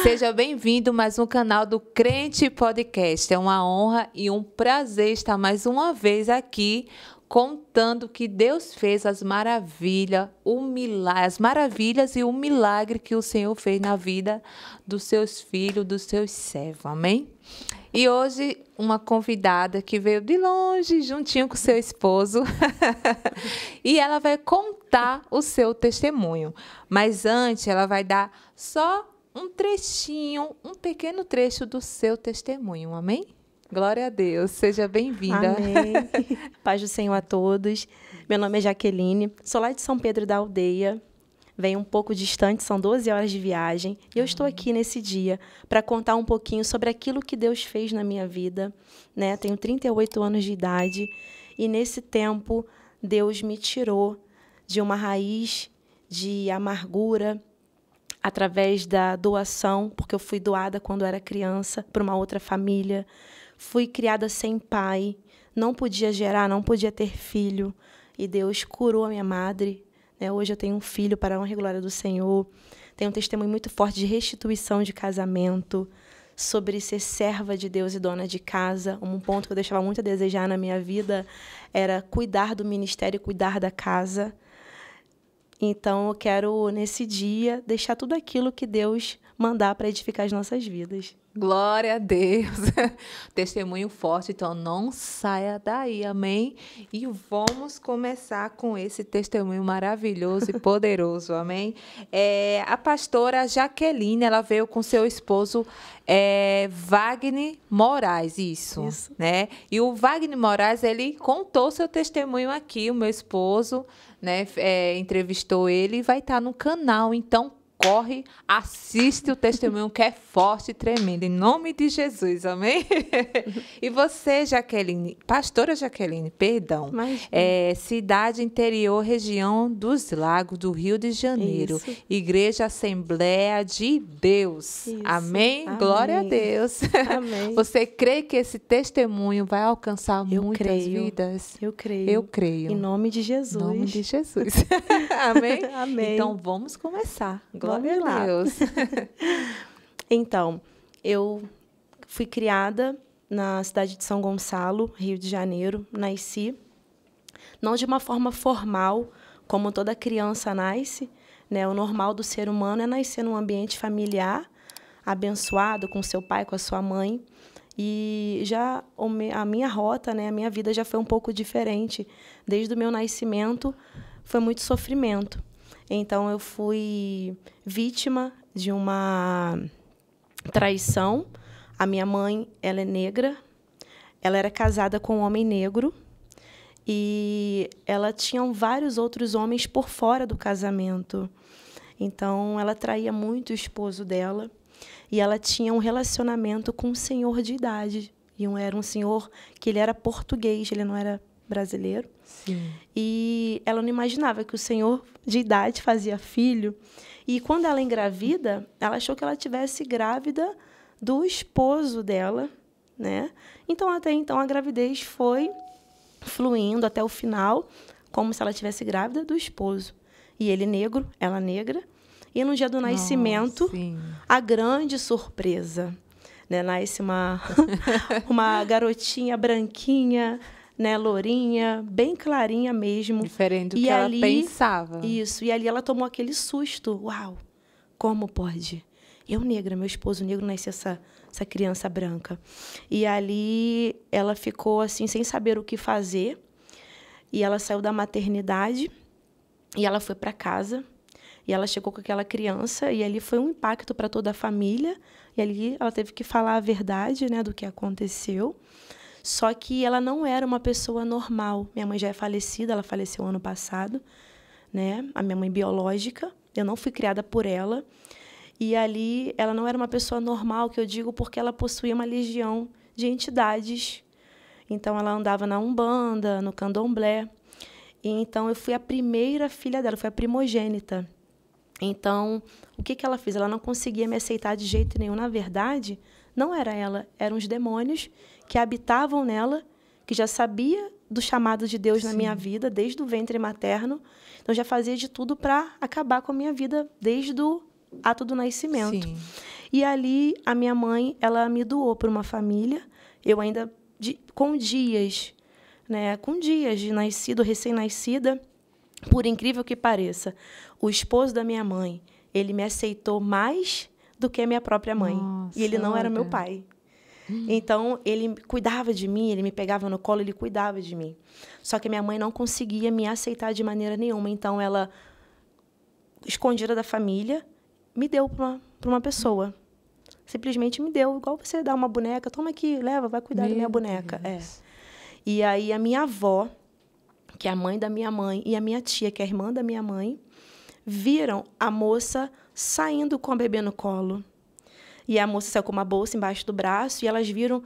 Seja bem-vindo mais um canal do Crente Podcast. É uma honra e um prazer estar mais uma vez aqui contando que Deus fez as maravilhas, o milagre, as maravilhas e o milagre que o Senhor fez na vida dos seus filhos, dos seus servos. Amém? E hoje, uma convidada que veio de longe, juntinho com seu esposo, e ela vai contar o seu testemunho. Mas antes, ela vai dar só um trechinho, um pequeno trecho do seu testemunho, amém? Glória a Deus, seja bem-vinda. Amém. Paz do Senhor a todos. Meu nome é Jaqueline, sou lá de São Pedro da Aldeia, vem um pouco distante, são 12 horas de viagem, e eu estou ah. aqui nesse dia para contar um pouquinho sobre aquilo que Deus fez na minha vida, né? Tenho 38 anos de idade e nesse tempo Deus me tirou de uma raiz de amargura através da doação, porque eu fui doada quando era criança para uma outra família. Fui criada sem pai, não podia gerar, não podia ter filho. E Deus curou a minha madre né? Hoje eu tenho um filho para a honra e glória do Senhor. Tenho um testemunho muito forte de restituição de casamento, sobre ser serva de Deus e dona de casa. Um ponto que eu deixava muito a desejar na minha vida era cuidar do ministério, e cuidar da casa. Então eu quero, nesse dia, deixar tudo aquilo que Deus mandar para edificar as nossas vidas. Glória a Deus. Testemunho forte, então não saia daí, amém? E vamos começar com esse testemunho maravilhoso e poderoso, amém? É, a pastora Jaqueline, ela veio com seu esposo é, Wagner Moraes, isso, isso, né? E o Wagner Moraes, ele contou seu testemunho aqui, o meu esposo, né, é, entrevistou ele, vai estar tá no canal. Então corre, assiste o testemunho que é forte e tremendo, em nome de Jesus, amém? e você, Jaqueline, pastora Jaqueline, perdão, Mas, é, cidade interior, região dos Lagos do Rio de Janeiro, isso. Igreja Assembleia de Deus, amém? amém? Glória a Deus. Amém. você crê que esse testemunho vai alcançar eu muitas creio. vidas? Eu creio. Eu creio. Em nome de Jesus. Em nome de Jesus. amém? amém? Então vamos começar. Glória vamos Glória lá. Deus. então, eu fui criada na cidade de São Gonçalo, Rio de Janeiro, nasci. Não de uma forma formal, como toda criança nasce, né? O normal do ser humano é nascer num ambiente familiar, abençoado com seu pai, com a sua mãe. E já a minha rota, né, a minha vida já foi um pouco diferente. Desde o meu nascimento foi muito sofrimento. Então eu fui vítima de uma traição. A minha mãe, ela é negra. Ela era casada com um homem negro e ela tinha vários outros homens por fora do casamento. Então ela traía muito o esposo dela e ela tinha um relacionamento com um senhor de idade. E um, era um senhor que ele era português, ele não era brasileiro. Sim. E ela não imaginava que o senhor de idade fazia filho. E quando ela engravida, ela achou que ela tivesse grávida do esposo dela, né? Então até então a gravidez foi fluindo até o final, como se ela tivesse grávida do esposo. E ele negro, ela negra. E no dia do nascimento, a grande surpresa. Né? Nasce uma, uma garotinha branquinha, né, lourinha, bem clarinha mesmo. Diferente do e que ali, ela pensava. Isso, e ali ela tomou aquele susto. Uau, como pode? Eu negra, meu esposo negro, nasce essa, essa criança branca. E ali ela ficou assim, sem saber o que fazer. E ela saiu da maternidade e ela foi para casa. E ela chegou com aquela criança e ali foi um impacto para toda a família. E ali ela teve que falar a verdade, né, do que aconteceu. Só que ela não era uma pessoa normal. Minha mãe já é falecida, ela faleceu ano passado, né? A minha mãe biológica. Eu não fui criada por ela. E ali ela não era uma pessoa normal, que eu digo porque ela possuía uma legião de entidades. Então ela andava na Umbanda, no Candomblé. E então eu fui a primeira filha dela, fui a primogênita. Então, o que, que ela fez? Ela não conseguia me aceitar de jeito nenhum. Na verdade, não era ela, eram os demônios que habitavam nela, que já sabia do chamado de Deus Sim. na minha vida, desde o ventre materno. Então, já fazia de tudo para acabar com a minha vida, desde o ato do nascimento. Sim. E ali, a minha mãe, ela me doou para uma família. Eu ainda, de, com dias, né, com dias de nascido, recém-nascida, por incrível que pareça, o esposo da minha mãe, ele me aceitou mais do que a minha própria mãe. Nossa, e ele não era meu pai. Então, ele cuidava de mim, ele me pegava no colo, ele cuidava de mim. Só que minha mãe não conseguia me aceitar de maneira nenhuma. Então, ela, escondida da família, me deu para uma, uma pessoa. Simplesmente me deu, igual você dá uma boneca, toma aqui, leva, vai cuidar Meu da minha boneca. É. E aí, a minha avó, que é a mãe da minha mãe, e a minha tia, que é a irmã da minha mãe, viram a moça saindo com a bebê no colo. E a moça saiu com uma bolsa embaixo do braço e elas viram,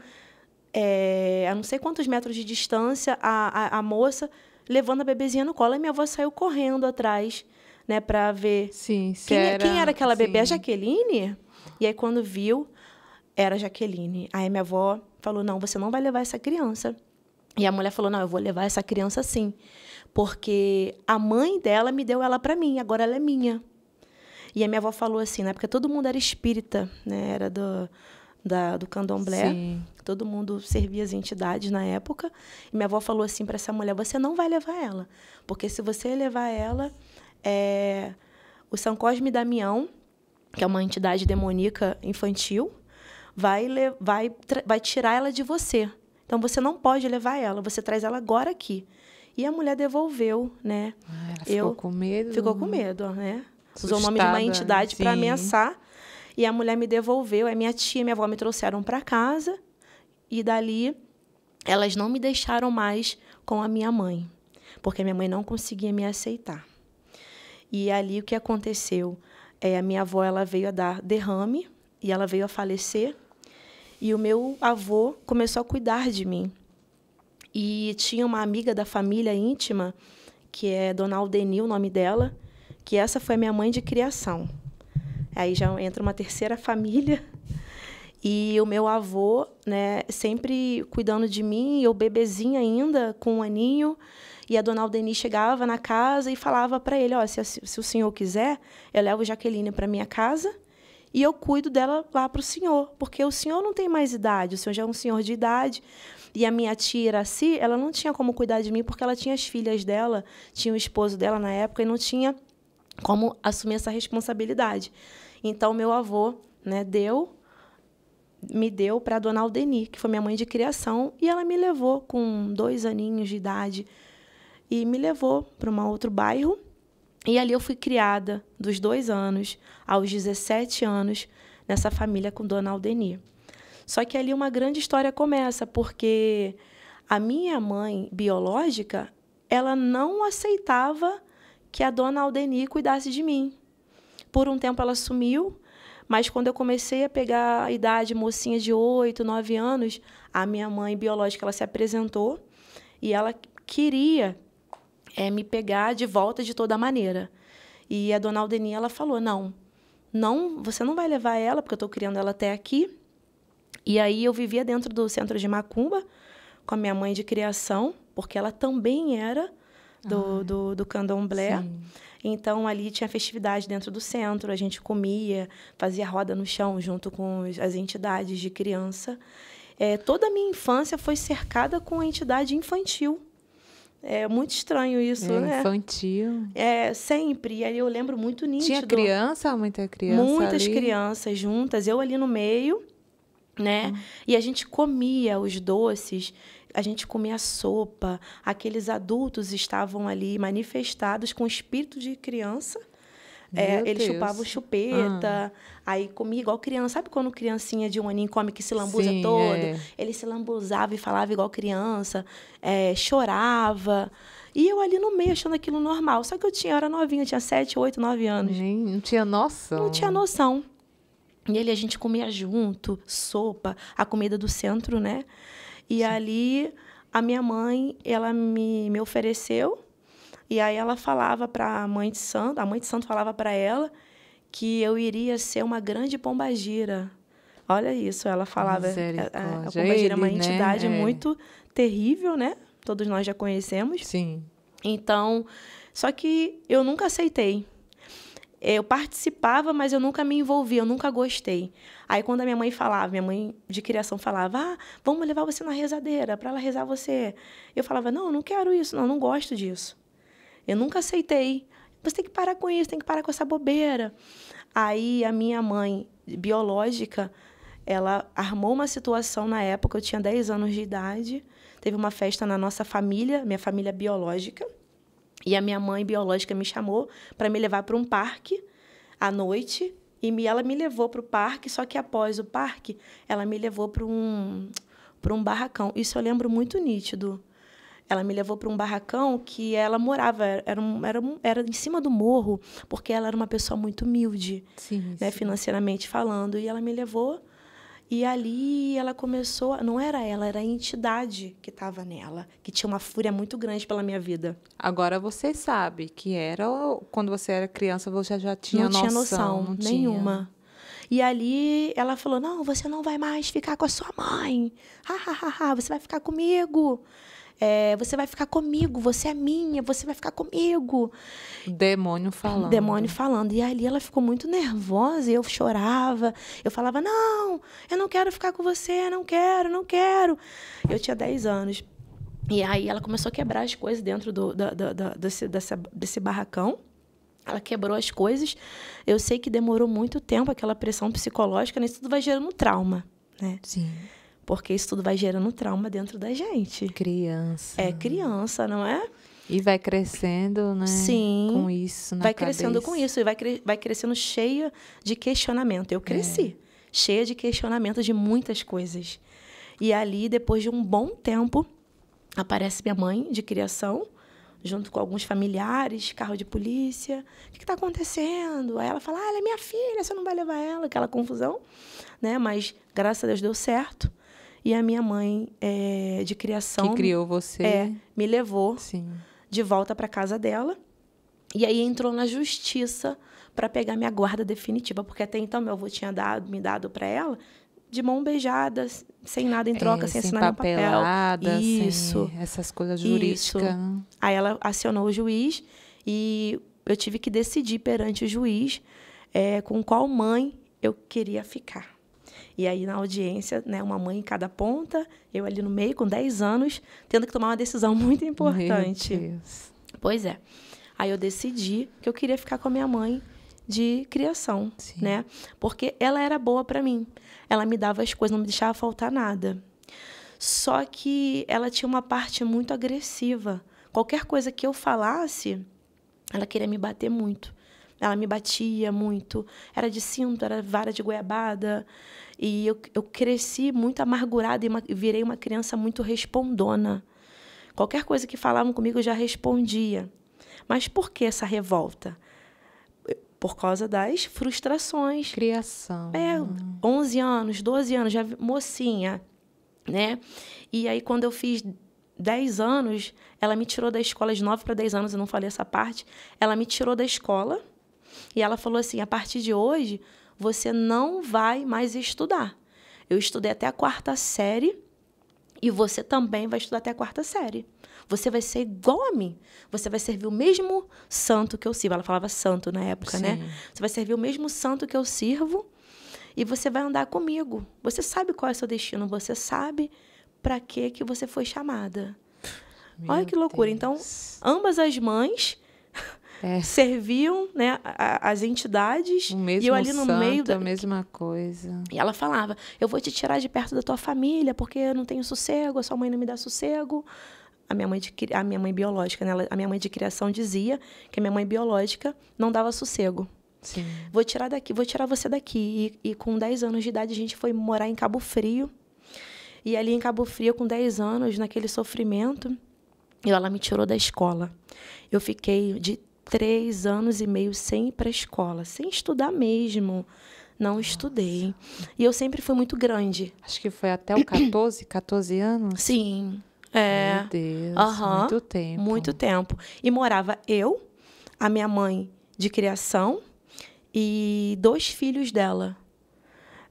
é, a não sei quantos metros de distância, a, a, a moça levando a bebezinha no colo. E minha avó saiu correndo atrás, né, para ver sim, quem era, quem, era, aquela bebê, sim. a Jaqueline? E aí, quando viu, era a Jaqueline. Aí minha avó falou: Não, você não vai levar essa criança. E a mulher falou: Não, eu vou levar essa criança sim. Porque a mãe dela me deu ela para mim, agora ela é minha. E a minha avó falou assim, na né, época todo mundo era espírita, né? Era do, da, do candomblé. Sim. Todo mundo servia as entidades na época. E minha avó falou assim para essa mulher: você não vai levar ela. Porque se você levar ela, é... o São Cosme e Damião, que é uma entidade demoníaca infantil, vai, vai, vai tirar ela de você. Então você não pode levar ela, você traz ela agora aqui. E a mulher devolveu, né? Ah, ela ficou Eu... com medo. Ficou com medo, né? usou o nome de uma entidade para ameaçar. E a mulher me devolveu. É minha tia e minha avó me trouxeram para casa. E dali, elas não me deixaram mais com a minha mãe. Porque minha mãe não conseguia me aceitar. E ali o que aconteceu? É, a minha avó ela veio a dar derrame e ela veio a falecer. E o meu avô começou a cuidar de mim. E tinha uma amiga da família íntima, que é Dona Aldenil, o nome dela, que essa foi a minha mãe de criação. Aí já entra uma terceira família. E o meu avô, né, sempre cuidando de mim, eu bebezinha ainda, com um aninho. E a dona Aldeni chegava na casa e falava para ele: Ó, oh, se, se, o senhor quiser, eu levo Jaqueline para minha casa e eu cuido dela lá para o senhor, porque o senhor não tem mais idade, o senhor já é um senhor de idade. E a minha tia Iraci, ela não tinha como cuidar de mim porque ela tinha as filhas dela, tinha o esposo dela na época e não tinha como assumir essa responsabilidade. Então, meu avô né, deu, me deu para a dona Aldeni, que foi minha mãe de criação, e ela me levou com dois aninhos de idade e me levou para um outro bairro. E ali eu fui criada dos dois anos aos 17 anos nessa família com dona Aldeni. Só que ali uma grande história começa, porque a minha mãe biológica, ela não aceitava que a dona Aldeni cuidasse de mim. Por um tempo ela sumiu, mas quando eu comecei a pegar a idade mocinha de 8, 9 anos, a minha mãe biológica ela se apresentou e ela queria é, me pegar de volta de toda maneira. E a dona Aldeni ela falou: "Não, não, você não vai levar ela porque eu estou criando ela até aqui". E aí eu vivia dentro do centro de Macumba com a minha mãe de criação, porque ela também era do, ah, do, do candomblé. Sim. Então, ali tinha festividade dentro do centro, a gente comia, fazia roda no chão junto com as entidades de criança. É, toda a minha infância foi cercada com a entidade infantil. É muito estranho isso, é, né? Infantil. É, sempre. E aí eu lembro muito nítido. Tinha criança? Muita criança Muitas ali. crianças juntas. Eu ali no meio, né? Hum. E a gente comia os doces a gente comia sopa, aqueles adultos estavam ali manifestados com o espírito de criança. É, ele Deus. chupava chupeta, ah. aí comia igual criança. Sabe quando criancinha de um aninho come que se lambuza Sim, todo? É. Ele se lambuzava e falava igual criança, é, chorava. E eu ali no meio, achando aquilo normal. Só que eu tinha, eu era novinha, eu tinha 7, 8, 9 anos. Nem, não tinha noção. Não tinha noção. E ele, a gente comia junto, sopa, a comida do centro, né? E Sim. ali a minha mãe, ela me, me ofereceu. E aí ela falava para a mãe de santo, a mãe de santo falava para ela que eu iria ser uma grande pombagira. Olha isso, ela falava. A, a pombagira é uma né? entidade né? é. muito terrível, né? Todos nós já conhecemos. Sim. Então, só que eu nunca aceitei. É, eu participava, mas eu nunca me envolvia, eu nunca gostei. Aí quando a minha mãe falava, minha mãe de criação falava: "Ah, vamos levar você na rezadeira para ela rezar você". Eu falava: "Não, eu não quero isso, não, eu não gosto disso". Eu nunca aceitei. Você tem que parar com isso, tem que parar com essa bobeira. Aí a minha mãe biológica, ela armou uma situação na época, eu tinha 10 anos de idade, teve uma festa na nossa família, minha família biológica e a minha mãe biológica me chamou para me levar para um parque à noite. E me, ela me levou para o parque, só que após o parque, ela me levou para um, um barracão. Isso eu lembro muito nítido. Ela me levou para um barracão que ela morava, era, um, era, um, era em cima do morro, porque ela era uma pessoa muito humilde, sim, né, sim. financeiramente falando. E ela me levou e ali ela começou, não era ela, era a entidade que estava nela, que tinha uma fúria muito grande pela minha vida. Agora você sabe que era quando você era criança, você já tinha não noção. Tinha noção não tinha nenhuma. E ali ela falou: "Não, você não vai mais ficar com a sua mãe. Ha, ha, ha, ha você vai ficar comigo". É, você vai ficar comigo, você é minha, você vai ficar comigo. Demônio falando. Demônio falando. E ali ela ficou muito nervosa, e eu chorava. Eu falava: Não, eu não quero ficar com você, não quero, não quero. Eu tinha 10 anos. E aí ela começou a quebrar as coisas dentro do, do, do, do desse, desse barracão. Ela quebrou as coisas. Eu sei que demorou muito tempo aquela pressão psicológica, né? Isso tudo vai gerando trauma, né? Sim. Porque isso tudo vai gerando trauma dentro da gente. Criança. É criança, não é? E vai crescendo, né? Sim. Com isso, na Vai cabeça. crescendo com isso e vai, cre vai crescendo cheia de questionamento. Eu cresci é. cheia de questionamento de muitas coisas. E ali, depois de um bom tempo, aparece minha mãe de criação, junto com alguns familiares, carro de polícia. O que está acontecendo? Aí ela fala: ah, ela é minha filha, você não vai levar ela, aquela confusão. Né? Mas graças a Deus deu certo. E a minha mãe é, de criação. Que criou você. É, me levou Sim. de volta para casa dela. E aí entrou na justiça para pegar minha guarda definitiva, porque até então meu avô tinha dado, me dado para ela de mão beijada, sem nada em troca, é, sem, sem assinar nenhum papel. Isso. Sem essas coisas jurídicas. Isso. Aí ela acionou o juiz e eu tive que decidir perante o juiz é, com qual mãe eu queria ficar. E aí, na audiência, né, uma mãe em cada ponta, eu ali no meio, com 10 anos, tendo que tomar uma decisão muito importante. Pois é. Aí eu decidi que eu queria ficar com a minha mãe de criação, Sim. né? Porque ela era boa para mim. Ela me dava as coisas, não me deixava faltar nada. Só que ela tinha uma parte muito agressiva. Qualquer coisa que eu falasse, ela queria me bater muito. Ela me batia muito. Era de cinto, era vara de goiabada. E eu, eu cresci muito amargurada e uma, virei uma criança muito respondona. Qualquer coisa que falavam comigo, eu já respondia. Mas por que essa revolta? Por causa das frustrações. Criação. É, 11 anos, 12 anos, já mocinha, né? E aí, quando eu fiz 10 anos, ela me tirou da escola, de 9 para 10 anos, eu não falei essa parte, ela me tirou da escola e ela falou assim: a partir de hoje, você não vai mais estudar. Eu estudei até a quarta série e você também vai estudar até a quarta série. Você vai ser igual a mim. Você vai servir o mesmo santo que eu sirvo. Ela falava santo na época, né? Sim. né? Você vai servir o mesmo santo que eu sirvo e você vai andar comigo. Você sabe qual é o seu destino, você sabe para que que você foi chamada. Meu Olha que loucura. Então, Deus. Então, ambas as mães é. serviam né, as entidades. O mesmo e eu ali no santo, meio. Da... mesma coisa. E ela falava: Eu vou te tirar de perto da tua família, porque eu não tenho sossego, a sua mãe não me dá sossego. A minha mãe, de, a minha mãe biológica, né? a minha mãe de criação dizia que a minha mãe biológica não dava sossego. Sim. Vou tirar daqui, vou tirar você daqui. E, e, com 10 anos de idade a gente foi morar em Cabo Frio. E ali em Cabo Frio, com 10 anos, naquele sofrimento, ela me tirou da escola. Eu fiquei de três anos e meio sem ir para a escola, sem estudar mesmo. Não Nossa. estudei. E eu sempre fui muito grande. Acho que foi até os 14, 14 anos? Sim. É. Meu Deus, uhum. muito tempo. Muito tempo. E morava eu, a minha mãe de criação e dois filhos dela.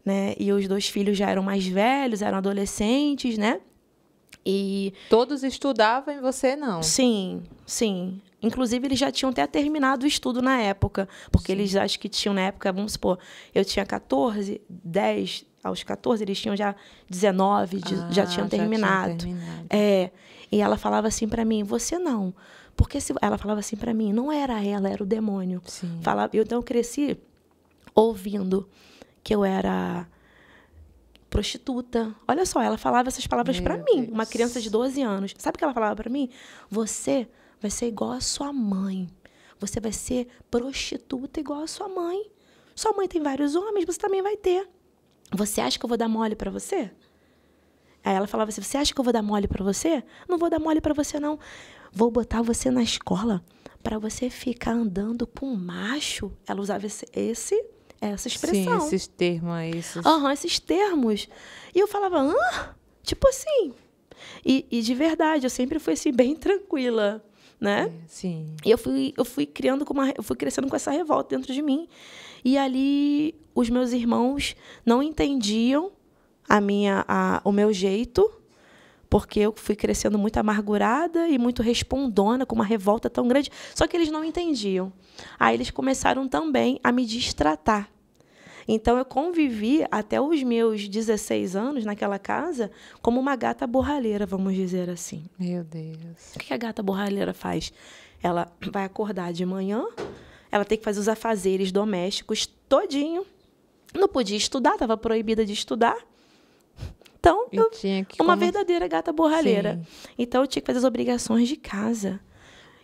Né? E os dois filhos já eram mais velhos, eram adolescentes, né? E todos estudavam e você não? Sim, sim. Inclusive, eles já tinham até terminado o estudo na época, porque Sim. eles acho que tinham na época, vamos supor, eu tinha 14, 10, aos 14, eles tinham já 19, ah, já tinham já terminado. Tinha terminado. É, e ela falava assim para mim: "Você não". Porque se ela falava assim para mim, não era ela, era o demônio. Sim. Falava, eu então eu cresci ouvindo que eu era prostituta. Olha só, ela falava essas palavras para mim, uma criança de 12 anos. Sabe o que ela falava para mim? Você vai ser igual à sua mãe. Você vai ser prostituta igual à sua mãe. Sua mãe tem vários homens, você também vai ter. Você acha que eu vou dar mole para você? Aí ela falava assim: Você acha que eu vou dar mole para você? Não vou dar mole para você, não. Vou botar você na escola para você ficar andando com macho. Ela usava esse, esse essa expressão. Sim, esses termos aí. Esses... Uhum, esses termos. E eu falava: Hã? Tipo assim. E, e de verdade, eu sempre fui assim, bem tranquila né? É, sim. E eu fui, eu fui criando com uma, eu fui crescendo com essa revolta dentro de mim. E ali os meus irmãos não entendiam a minha, a, o meu jeito, porque eu fui crescendo muito amargurada e muito respondona, com uma revolta tão grande. Só que eles não entendiam. Aí eles começaram também a me distratar. Então eu convivi até os meus 16 anos naquela casa como uma gata borralheira, vamos dizer assim. Meu Deus. O que a gata borralheira faz? Ela vai acordar de manhã, ela tem que fazer os afazeres domésticos todinho. Não podia estudar, estava proibida de estudar. Então, eu, uma como... verdadeira gata borralheira. Sim. Então, eu tinha que fazer as obrigações de casa.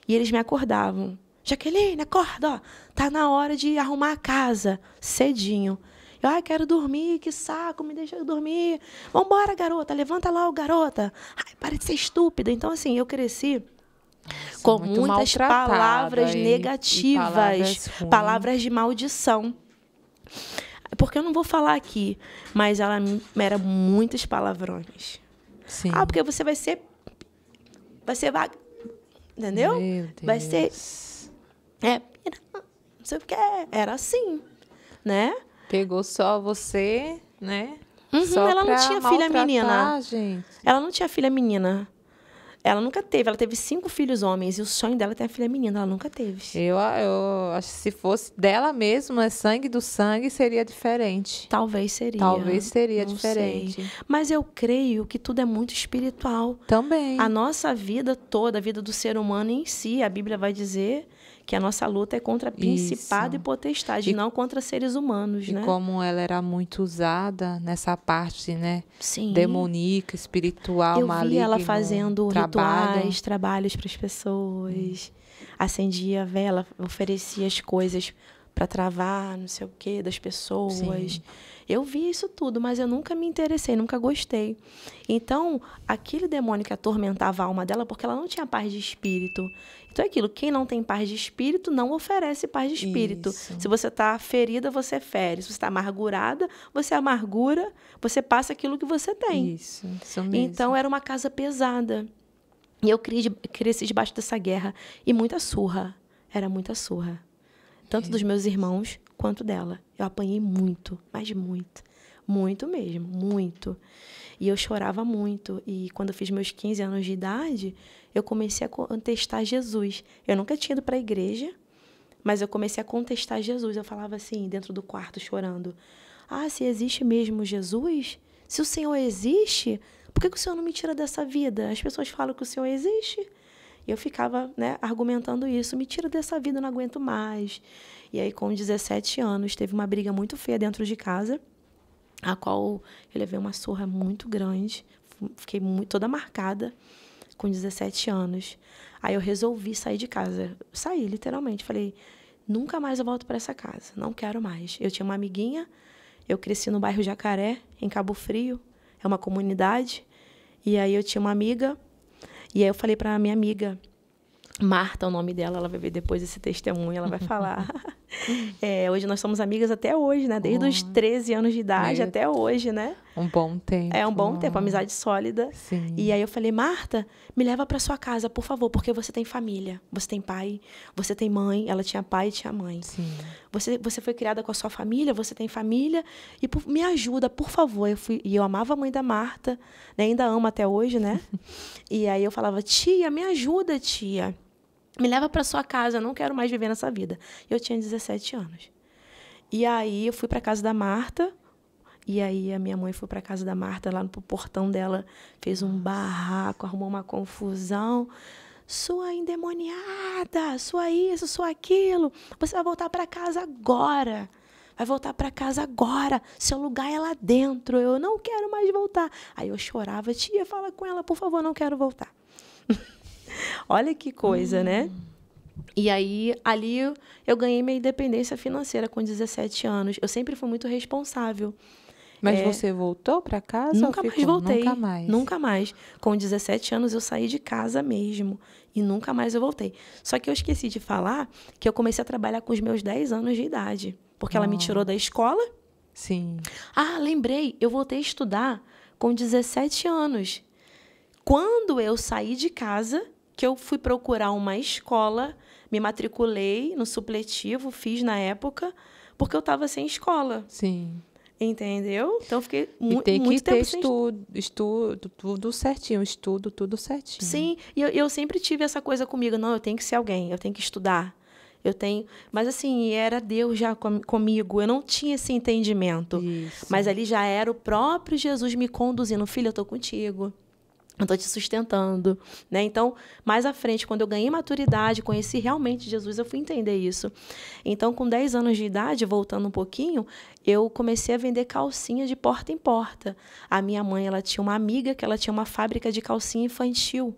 E eles me acordavam. Jaqueline, acorda, ó. Tá na hora de arrumar a casa. Cedinho. Eu, ai, quero dormir, que saco, me deixa dormir. Vambora, garota, levanta lá, garota. Ai, para de ser estúpida. Então, assim, eu cresci Nossa, com muitas palavras e, negativas, e palavras, palavras de maldição porque eu não vou falar aqui, mas ela era muitos palavrões. Sim. Ah, porque você vai ser. Vai ser vaga. Entendeu? Vai ser é, não sei o que. É. Era assim, né? Pegou só você, né? Uhum, só ela não tinha filha menina. Gente. Ela não tinha filha menina. Ela nunca teve. Ela teve cinco filhos homens e o sonho dela é ter a filha menina. Ela nunca teve. Eu, eu acho que se fosse dela mesma, sangue do sangue, seria diferente. Talvez seria. Talvez seria não diferente. Sei. Mas eu creio que tudo é muito espiritual. Também. A nossa vida toda, a vida do ser humano em si, a Bíblia vai dizer que a nossa luta é contra principado Isso. e potestade, e, não contra seres humanos, e né? como ela era muito usada nessa parte, né? Sim. Demoníaca, espiritual, Eu maligna. Eu vi ela fazendo trabalho. rituais, trabalhos para as pessoas. Hum. Acendia a vela, oferecia as coisas para travar, não sei o que, das pessoas. Sim. Eu vi isso tudo, mas eu nunca me interessei, nunca gostei. Então, aquele demônio que atormentava a alma dela, porque ela não tinha paz de espírito. Então é aquilo, quem não tem paz de espírito não oferece paz de espírito. Isso. Se você está ferida, você fere. Se você está amargurada, você amargura, você passa aquilo que você tem. Isso, isso mesmo. Então era uma casa pesada. E eu cresci debaixo dessa guerra. E muita surra. Era muita surra. Tanto dos meus irmãos quanto dela. Eu apanhei muito, mas muito. Muito mesmo, muito. E eu chorava muito. E quando eu fiz meus 15 anos de idade, eu comecei a contestar Jesus. Eu nunca tinha ido para a igreja, mas eu comecei a contestar Jesus. Eu falava assim, dentro do quarto, chorando: Ah, se existe mesmo Jesus? Se o Senhor existe, por que, que o Senhor não me tira dessa vida? As pessoas falam que o Senhor existe. E eu ficava né, argumentando isso: me tira dessa vida, eu não aguento mais. E aí, com 17 anos, teve uma briga muito feia dentro de casa, a qual eu levei uma surra muito grande, fiquei muito, toda marcada com 17 anos. Aí eu resolvi sair de casa. Saí, literalmente. Falei, nunca mais eu volto para essa casa. Não quero mais. Eu tinha uma amiguinha, eu cresci no bairro Jacaré, em Cabo Frio. É uma comunidade. E aí eu tinha uma amiga. E aí eu falei para minha amiga, Marta, é o nome dela, ela vai ver depois esse testemunho, ela vai falar. É, hoje nós somos amigas até hoje, né? Desde oh, os 13 anos de idade até hoje, né? Um bom tempo. É um bom tempo, amizade sólida. Sim. E aí eu falei, Marta, me leva para sua casa, por favor, porque você tem família, você tem pai, você tem mãe. Ela tinha pai e tinha mãe. Sim. Você, você foi criada com a sua família, você tem família e por, me ajuda, por favor. Eu fui, e eu amava a mãe da Marta, né? ainda amo até hoje, né? e aí eu falava, tia, me ajuda, tia me leva para sua casa, eu não quero mais viver nessa vida. Eu tinha 17 anos. E aí eu fui para casa da Marta, e aí a minha mãe foi para casa da Marta, lá no portão dela, fez um barraco, arrumou uma confusão. Sua endemoniada, sua isso, sua aquilo. Você vai voltar para casa agora. Vai voltar para casa agora. Seu lugar é lá dentro. Eu não quero mais voltar. Aí eu chorava, tia, fala com ela, por favor, não quero voltar. Olha que coisa, hum. né? E aí, ali eu, ganhei minha independência financeira com 17 anos. Eu sempre fui muito responsável. Mas é, você voltou para casa? Nunca mais voltei. Nunca mais. Nunca mais. Com 17 anos eu saí de casa mesmo e nunca mais eu voltei. Só que eu esqueci de falar que eu comecei a trabalhar com os meus 10 anos de idade, porque ela me tirou da escola. Sim. Ah, lembrei, eu voltei a estudar com 17 anos. Quando eu saí de casa, que eu fui procurar uma escola, me matriculei no supletivo, fiz na época, porque eu estava sem escola. Sim. Entendeu? Então fiquei mu e tem muito que tempo ter sem... estudo, estudo, tudo certinho, estudo tudo certinho. Sim, e eu, eu sempre tive essa coisa comigo, não, eu tenho que ser alguém, eu tenho que estudar. Eu tenho, mas assim, era Deus já com, comigo, eu não tinha esse entendimento. Isso. Mas ali já era o próprio Jesus me conduzindo, filho, eu tô contigo eu estou te sustentando, né? Então, mais à frente, quando eu ganhei maturidade, conheci realmente Jesus, eu fui entender isso. Então, com 10 anos de idade, voltando um pouquinho, eu comecei a vender calcinha de porta em porta. A minha mãe, ela tinha uma amiga que ela tinha uma fábrica de calcinha infantil.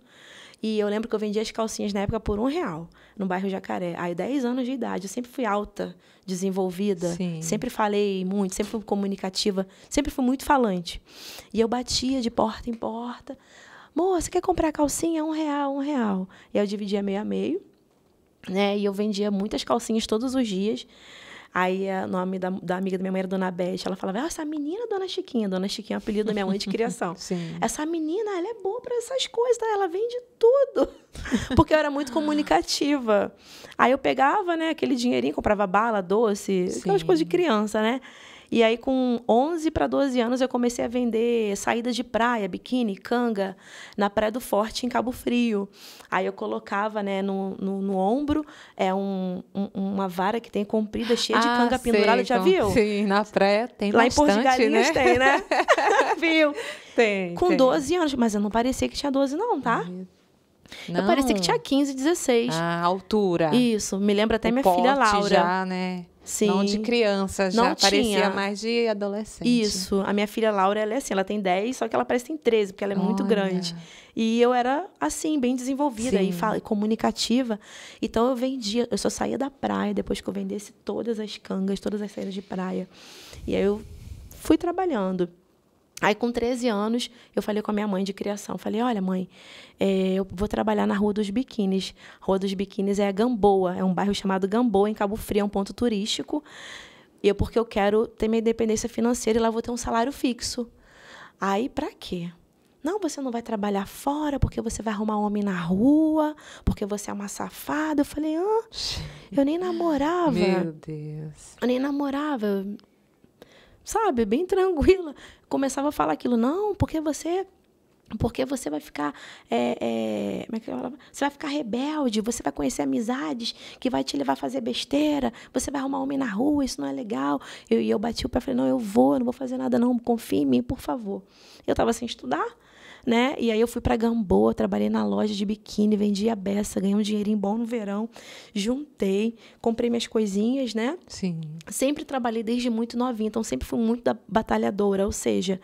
E eu lembro que eu vendia as calcinhas na época por um real, no bairro Jacaré. Aí, 10 anos de idade, eu sempre fui alta, desenvolvida, Sim. sempre falei muito, sempre fui comunicativa, sempre fui muito falante. E eu batia de porta em porta, Moça, você quer comprar calcinha? Um real, um real. E eu dividia meio a meio, né? E eu vendia muitas calcinhas todos os dias. Aí eh, o nome da, da, amiga da minha mãe era Dona Beth. Ela falava, essa menina é Dona Chiquinha. Dona Chiquinha é o apelido da minha mãe de criação. essa menina, ela é boa para essas coisas, tá? ela vende tudo. Porque eu era muito comunicativa. Aí eu pegava né, aquele dinheirinho, comprava bala, doce, Sim. aquelas coisas de criança, né? E aí, com 11 para 12 anos, eu comecei a vender saídas de praia, biquíni, canga, na Praia do Forte, em Cabo Frio. Aí eu colocava né, no, no, no ombro é um, um, uma vara que tem comprida, cheia ah, de canga sei, pendurada. Já viu? Sim, na praia tem Lá bastante, em Porto de Galinhas né? tem, né? viu? Tem. Com tem. 12 anos, mas eu não parecia que tinha 12, não, tá? Ai, não. Eu parecia que tinha 15, 16. Ah, altura. Isso, me lembra até o minha filha Laura. já, né? Sim. Não de criança, já não parecia tinha. mais de adolescente. Isso. A minha filha Laura, ela é assim, ela tem 10, só que ela parece que tem 13, porque ela é Olha. muito grande. E eu era assim, bem desenvolvida e fala, comunicativa. Então eu vendia, eu só saía da praia depois que eu vendesse todas as cangas, todas as saídas de praia. E aí eu fui trabalhando. Aí, com 13 anos, eu falei com a minha mãe de criação. Falei, olha, mãe, é, eu vou trabalhar na Rua dos Biquínis. Rua dos Biquínis é Gamboa, é um bairro chamado Gamboa, em Cabo Frio, é um ponto turístico. Eu, porque eu quero ter minha independência financeira e lá vou ter um salário fixo. Aí, para quê? Não, você não vai trabalhar fora porque você vai arrumar homem na rua, porque você é uma safada. Eu falei, ah, eu nem namorava. Meu Deus. Eu nem namorava sabe, bem tranquila começava a falar aquilo, não, porque você porque você vai ficar é, é, como é que ela, é você vai ficar rebelde você vai conhecer amizades que vai te levar a fazer besteira você vai arrumar homem na rua isso não é legal e eu, eu, bati o pé falei não eu vou não vou fazer nada não confia em mim por favor eu estava sem estudar né? E aí eu fui para Gamboa, trabalhei na loja de biquíni, vendia beça, ganhei um dinheirinho bom no verão, juntei, comprei minhas coisinhas, né? Sim. Sempre trabalhei desde muito novinha, então sempre fui muito batalhadora, ou seja,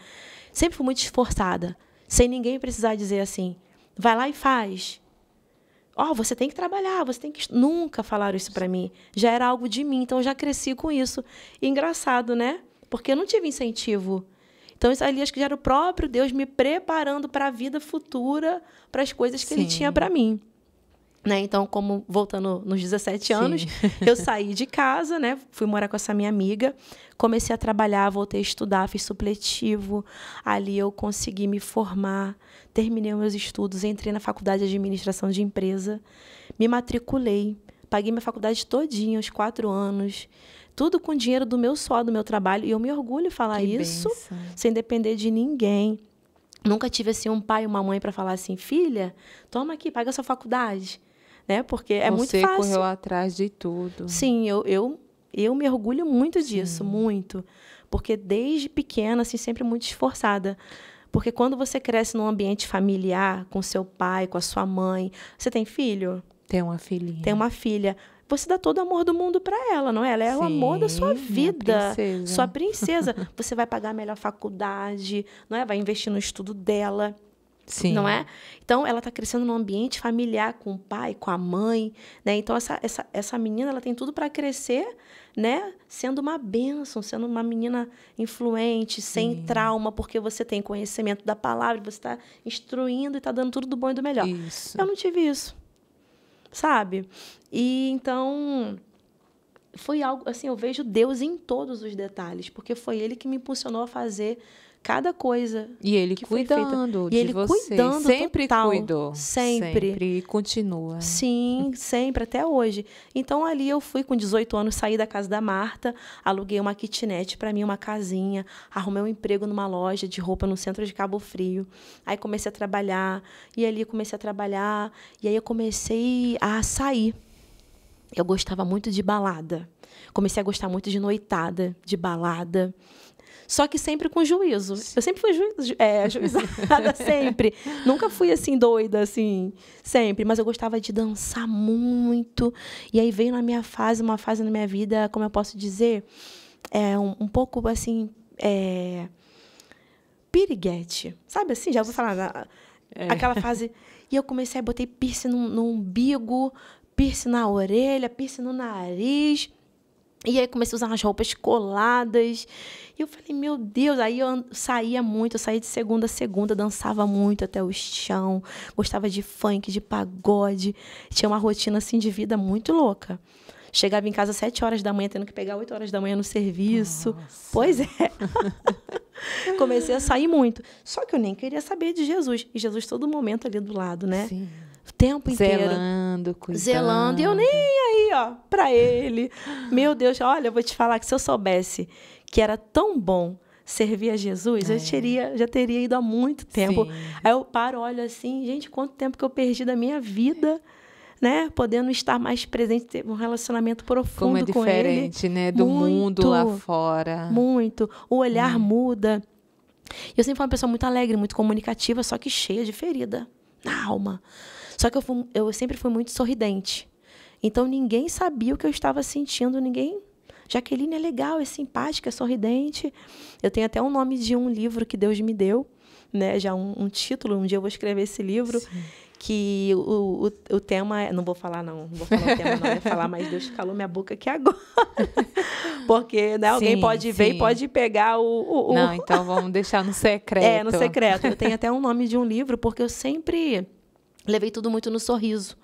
sempre fui muito esforçada, sem ninguém precisar dizer assim: "Vai lá e faz". Ó, oh, você tem que trabalhar, você tem que. Nunca falaram isso para mim. Já era algo de mim, então eu já cresci com isso. E engraçado, né? Porque eu não tive incentivo então, isso ali acho que já era o próprio Deus me preparando para a vida futura, para as coisas que Sim. ele tinha para mim. Né? Então, como voltando nos 17 anos, Sim. eu saí de casa, né? Fui morar com essa minha amiga, comecei a trabalhar, voltei a estudar, fiz supletivo. Ali eu consegui me formar, terminei meus estudos, entrei na faculdade de administração de empresa, me matriculei, paguei minha faculdade todinha, os quatro anos. Tudo com dinheiro do meu suor, do meu trabalho. E eu me orgulho de falar que isso benção. sem depender de ninguém. Nunca tive assim um pai, uma mãe para falar assim: filha, toma aqui, paga a sua faculdade. Né? Porque é muito fácil. Você correu atrás de tudo. Sim, eu, eu, eu me orgulho muito disso, Sim. muito. Porque desde pequena, assim, sempre muito esforçada. Porque quando você cresce num ambiente familiar, com seu pai, com a sua mãe, você tem filho? Tem uma filhinha. Tem uma filha você dá todo o amor do mundo para ela, não é? Ela é Sim, o amor da sua vida, princesa. sua princesa. você vai pagar a melhor faculdade, não é? Vai investir no estudo dela. Sim. Não é? Então, ela está crescendo num ambiente familiar com o pai, com a mãe, né? Então, essa, essa, essa menina, ela tem tudo para crescer, né? Sendo uma bênção, sendo uma menina influente, sem trauma, porque você tem conhecimento da palavra, você está instruindo e está dando tudo do bom e do melhor. Isso. Eu não tive isso sabe? E então foi algo assim, eu vejo Deus em todos os detalhes, porque foi ele que me impulsionou a fazer cada coisa. E ele que cuidando E ele você. cuidando sempre total. cuidou. Sempre. Sempre e continua. Sim, sempre até hoje. Então ali eu fui com 18 anos, saí da casa da Marta, aluguei uma kitnet para mim, uma casinha, arrumei um emprego numa loja de roupa no centro de Cabo Frio. Aí comecei a trabalhar e ali comecei a trabalhar e aí eu comecei a sair. Eu gostava muito de balada. Comecei a gostar muito de noitada, de balada. Só que sempre com juízo. Eu sempre fui ju é, juizada, sempre. Nunca fui assim doida, assim, sempre. Mas eu gostava de dançar muito. E aí veio na minha fase, uma fase na minha vida, como eu posso dizer, é, um, um pouco assim. É, piriguete. Sabe assim? Já vou falar. Na, é. Aquela fase. E eu comecei a botei piercing no, no umbigo, piercing na orelha, piercing no nariz. E aí comecei a usar umas roupas coladas. E eu falei, meu Deus, aí eu saía muito, eu saía de segunda a segunda, dançava muito até o chão, gostava de funk, de pagode. Tinha uma rotina assim de vida muito louca. Chegava em casa às 7 horas da manhã, tendo que pegar 8 horas da manhã no serviço. Nossa. Pois é. Comecei a sair muito. Só que eu nem queria saber de Jesus. E Jesus todo momento ali do lado, né? Sim o tempo inteiro. Zelando, cuidando. Zelando. E eu nem aí, ó, pra ele. Meu Deus, olha, eu vou te falar que se eu soubesse que era tão bom servir a Jesus, é. eu teria, já teria ido há muito tempo. Sim. Aí eu paro, olho assim, gente, quanto tempo que eu perdi da minha vida. Né? Podendo estar mais presente, ter um relacionamento profundo Como é diferente, né? Do muito, mundo lá fora. Muito. O olhar hum. muda. Eu sempre fui uma pessoa muito alegre, muito comunicativa, só que cheia de ferida na alma. Só que eu, fui, eu sempre fui muito sorridente. Então ninguém sabia o que eu estava sentindo, ninguém. Jaqueline é legal, é simpática, é sorridente. Eu tenho até o um nome de um livro que Deus me deu, né? Já um, um título, um dia eu vou escrever esse livro. Sim. Que o, o, o tema é. Não vou falar, não. Não vou falar o tema, não. ia falar, mas Deus calou minha boca aqui agora. Porque né, alguém sim, pode ver e pode pegar o, o, o. Não, então vamos deixar no secreto. É, no secreto. Eu tenho até o um nome de um livro, porque eu sempre levei tudo muito no sorriso.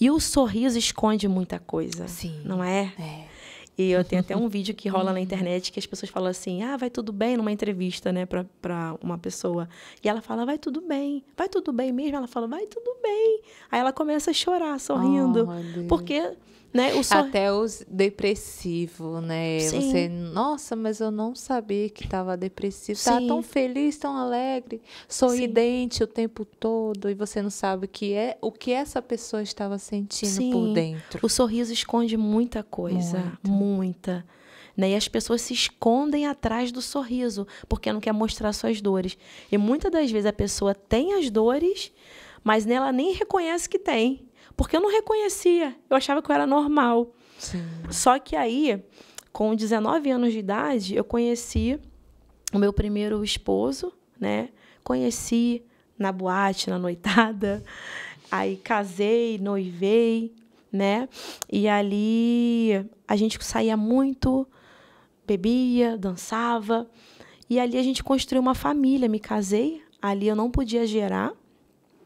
E o sorriso esconde muita coisa. Sim. Não é? É. E eu tenho até um vídeo que rola na internet que as pessoas falam assim: ah, vai tudo bem numa entrevista, né, pra, pra uma pessoa. E ela fala: vai tudo bem, vai tudo bem mesmo. Ela fala: vai tudo bem. Aí ela começa a chorar, sorrindo. Oh, porque né? O sor... Até os depressivos, né? Sim. Você, nossa, mas eu não sabia que estava depressivo. Tá tão feliz, tão alegre, sorridente Sim. o tempo todo e você não sabe o que é, o que essa pessoa estava sentindo Sim. por dentro. O sorriso esconde muita coisa, Muito. muita. Né? E as pessoas se escondem atrás do sorriso, porque não quer mostrar suas dores. E muitas das vezes a pessoa tem as dores, mas ela nem reconhece que tem. Porque eu não reconhecia. Eu achava que eu era normal. Sim. Só que aí, com 19 anos de idade, eu conheci o meu primeiro esposo, né? Conheci na boate, na noitada. Aí casei, noivei, né? E ali a gente saía muito, bebia, dançava. E ali a gente construiu uma família. Me casei, ali eu não podia gerar.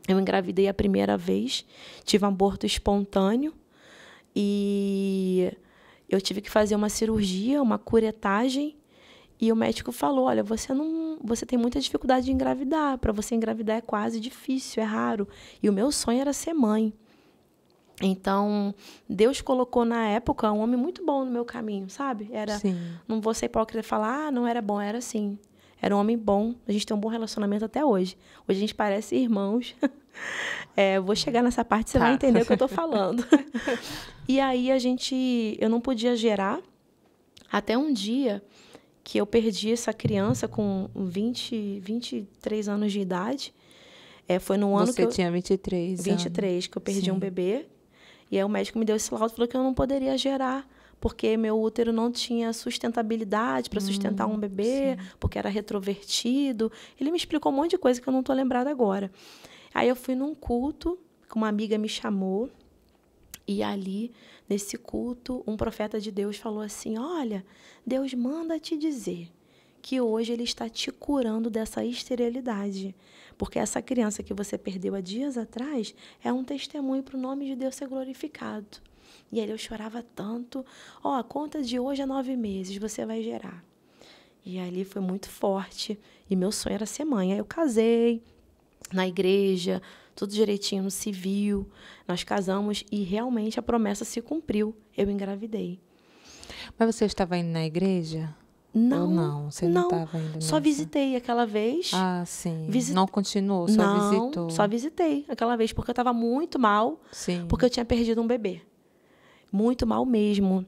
Eu engravidei a primeira vez, tive um aborto espontâneo e eu tive que fazer uma cirurgia, uma curetagem. E o médico falou: "Olha, você não, você tem muita dificuldade de engravidar. Para você engravidar é quase difícil, é raro". E o meu sonho era ser mãe. Então, Deus colocou na época um homem muito bom no meu caminho, sabe? Era, Sim. não vou ser hipócrita e falar, ah, não era bom, era assim. Era um homem bom, a gente tem um bom relacionamento até hoje. Hoje a gente parece irmãos. É, vou chegar nessa parte, você tá. vai entender o que eu tô falando. e aí a gente, eu não podia gerar até um dia que eu perdi essa criança com 20, 23 anos de idade. É, foi no ano Você que eu... tinha 23 23, anos. que eu perdi Sim. um bebê. E aí o médico me deu esse laudo, falou que eu não poderia gerar porque meu útero não tinha sustentabilidade para hum, sustentar um hum, bebê, sim. porque era retrovertido. Ele me explicou um monte de coisa que eu não estou lembrada agora. Aí eu fui num culto, que uma amiga me chamou, e ali, nesse culto, um profeta de Deus falou assim: Olha, Deus manda te dizer que hoje ele está te curando dessa esterilidade. Porque essa criança que você perdeu há dias atrás é um testemunho para o nome de Deus ser glorificado. E aí eu chorava tanto. Ó, oh, a conta de hoje é nove meses, você vai gerar. E ali foi muito forte. E meu sonho era ser mãe. Aí eu casei na igreja, tudo direitinho no civil. Nós casamos e realmente a promessa se cumpriu. Eu engravidei. Mas você estava indo na igreja? Não, Ou não, você não estava indo. Nessa? Só visitei aquela vez. Ah, sim. Visit... Não continuou, só não, visitou. Só visitei aquela vez porque eu estava muito mal, sim. porque eu tinha perdido um bebê muito mal mesmo.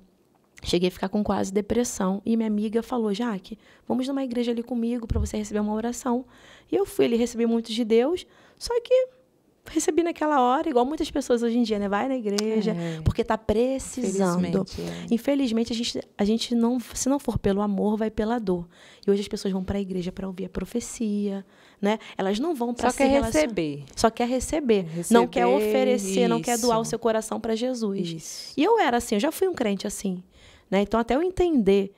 Cheguei a ficar com quase depressão. E minha amiga falou: Jaque, vamos numa igreja ali comigo para você receber uma oração. E eu fui ali receber muito de Deus, só que recebi naquela hora, igual muitas pessoas hoje em dia, né? Vai na igreja, é. porque está precisando. Infelizmente, é. Infelizmente, a gente, a gente não, se não for pelo amor, vai pela dor. E hoje as pessoas vão para a igreja para ouvir a profecia, né? Elas não vão para Só quer relacion... receber. Só quer receber. receber não quer oferecer, isso. não quer doar o seu coração para Jesus. Isso. E eu era assim, eu já fui um crente assim, né? Então até eu entender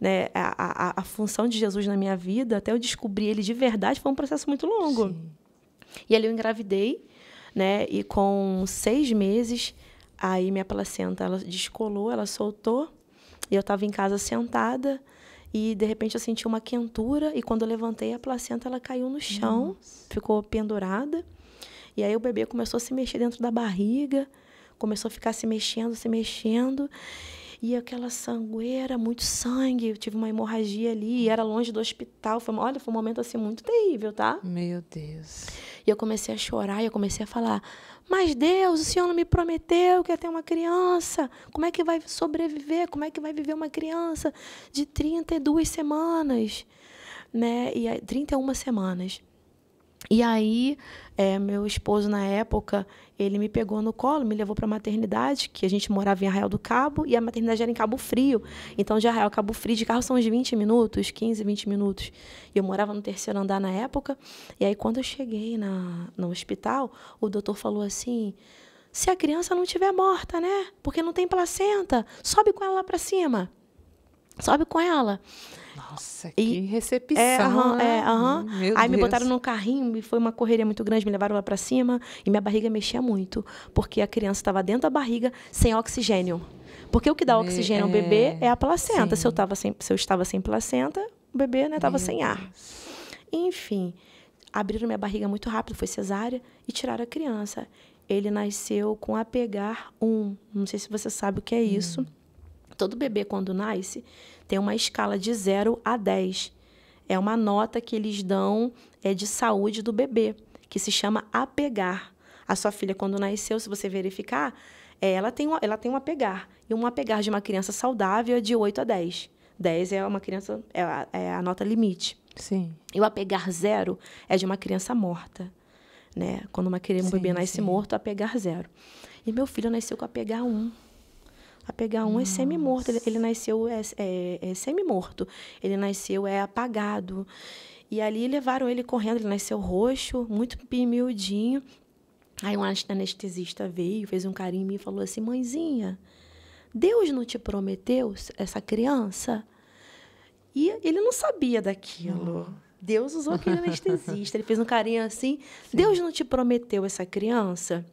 né, a, a, a função de Jesus na minha vida, até eu descobrir ele de verdade, foi um processo muito longo. Sim. E ali eu engravidei, né? E com seis meses, aí minha placenta ela descolou, ela soltou. E eu estava em casa sentada e de repente eu senti uma quentura e quando eu levantei a placenta ela caiu no chão, Nossa. ficou pendurada. E aí o bebê começou a se mexer dentro da barriga, começou a ficar se mexendo, se mexendo. E aquela sangueira, muito sangue. Eu tive uma hemorragia ali, era longe do hospital. Foi, olha, foi um momento assim muito terrível, tá? Meu Deus. E eu comecei a chorar e eu comecei a falar: Mas Deus, o Senhor não me prometeu que ia ter uma criança. Como é que vai sobreviver? Como é que vai viver uma criança de 32 semanas? Né? E 31 semanas. E aí, é, meu esposo na época, ele me pegou no colo, me levou para a maternidade, que a gente morava em Arraial do Cabo, e a maternidade era em Cabo Frio. Então, de Arraial Cabo Frio, de carro são uns 20 minutos, 15, 20 minutos. E eu morava no terceiro andar na época. E aí, quando eu cheguei na, no hospital, o doutor falou assim: se a criança não tiver morta, né? Porque não tem placenta, sobe com ela lá para cima. Sobe com ela. Nossa, que e, recepção. É, aham, né? é, aham. Hum, meu Aí Deus. me botaram num carrinho e foi uma correria muito grande, me levaram lá para cima e minha barriga mexia muito, porque a criança estava dentro da barriga sem oxigênio. Porque o que dá oxigênio ao é, bebê é a placenta. Se eu, tava sem, se eu estava sem placenta, o bebê né, estava sem ar. Enfim, abriram minha barriga muito rápido, foi cesárea, e tiraram a criança. Ele nasceu com apegar 1. Não sei se você sabe o que é isso. Hum. Todo bebê, quando nasce, tem uma escala de 0 a 10. É uma nota que eles dão é de saúde do bebê, que se chama apegar. A sua filha, quando nasceu, se você verificar, é, ela, tem um, ela tem um apegar. E um apegar de uma criança saudável é de 8 a 10. 10 é uma criança, é a, é a nota limite. Sim. E o apegar zero é de uma criança morta. Né? Quando uma criança, um sim, bebê nasce sim. morto, apegar zero. E meu filho nasceu com apegar 1. Um a pegar um Nossa. é semi-morto. Ele, ele, nasceu é, é, é semi-morto. Ele nasceu é apagado. E ali levaram ele correndo. Ele nasceu roxo, muito miudinho. Aí um anestesista veio, fez um carinho em mim e falou assim: Mãezinha, Deus não te prometeu essa criança? E ele não sabia daquilo. Uhum. Deus usou aquele anestesista. Ele fez um carinho assim: Sim. Deus não te prometeu essa criança?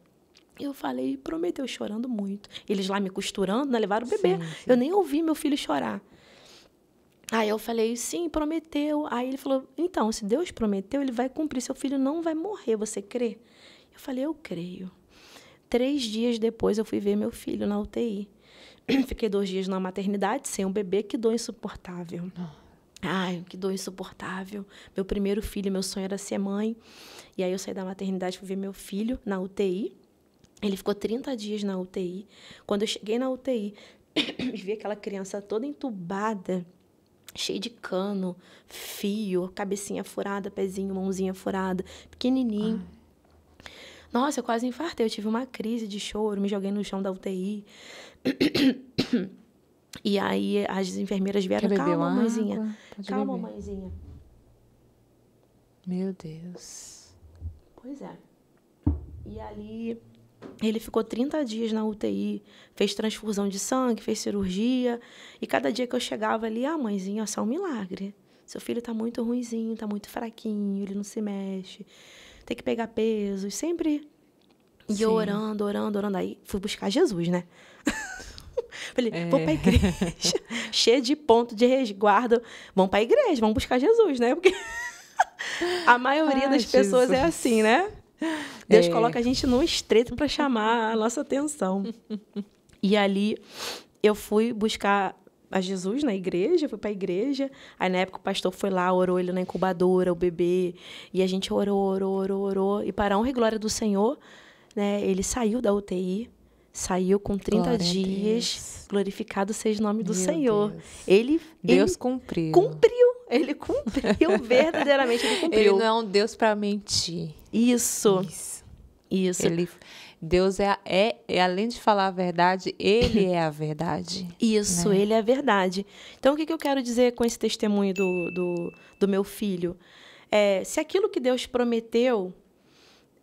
Eu falei, Prometeu chorando muito. Eles lá me costurando, né? levaram o bebê. Sim, sim. Eu nem ouvi meu filho chorar. Aí eu falei, sim, prometeu. Aí ele falou, então, se Deus prometeu, ele vai cumprir, seu filho não vai morrer, você crê? Eu falei, eu creio. Três dias depois eu fui ver meu filho na UTI. Fiquei dois dias na maternidade sem um bebê, que dor insuportável. Ah. Ai, que dor insuportável. Meu primeiro filho, meu sonho era ser mãe. E aí eu saí da maternidade, fui ver meu filho na UTI. Ele ficou 30 dias na UTI. Quando eu cheguei na UTI, vi aquela criança toda entubada, cheia de cano, fio, cabecinha furada, pezinho, mãozinha furada, pequenininho. Ai. Ah. Nossa, eu quase infartei. Eu tive uma crise de choro, me joguei no chão da UTI. e aí as enfermeiras vieram, Quer calma, água? mãezinha. calma, beber. mãezinha. Meu Deus. Pois é. E ali ele ficou 30 dias na UTI, fez transfusão de sangue, fez cirurgia. E cada dia que eu chegava ali, ah, mãezinha, só um milagre. Seu filho tá muito ruimzinho, tá muito fraquinho, ele não se mexe. Tem que pegar peso. E sempre e orando, orando, orando. Aí fui buscar Jesus, né? Falei, é. vou pra é. igreja. cheio de ponto de resguardo. Vamos pra igreja, vamos buscar Jesus, né? Porque a maioria Ai, das Jesus. pessoas é assim, né? Deus é... coloca a gente num estreito para chamar a nossa atenção. e ali eu fui buscar a Jesus na igreja, fui para a igreja. Aí na época o pastor foi lá, orou ele na incubadora, o bebê, e a gente orou, orou, orou, orou. E para a honra e glória do Senhor, né, ele saiu da UTI, saiu com 30 Glória dias. Glorificado seja o nome do Meu Senhor. Deus. Ele Deus ele cumpriu. Cumpriu ele cumpriu, verdadeiramente ele cumpriu. Ele não é um Deus para mentir. Isso. Isso. Isso. Ele, Deus é, é, é, além de falar a verdade, ele é a verdade. Isso, né? ele é a verdade. Então, o que, que eu quero dizer com esse testemunho do, do, do meu filho? É, se aquilo que Deus prometeu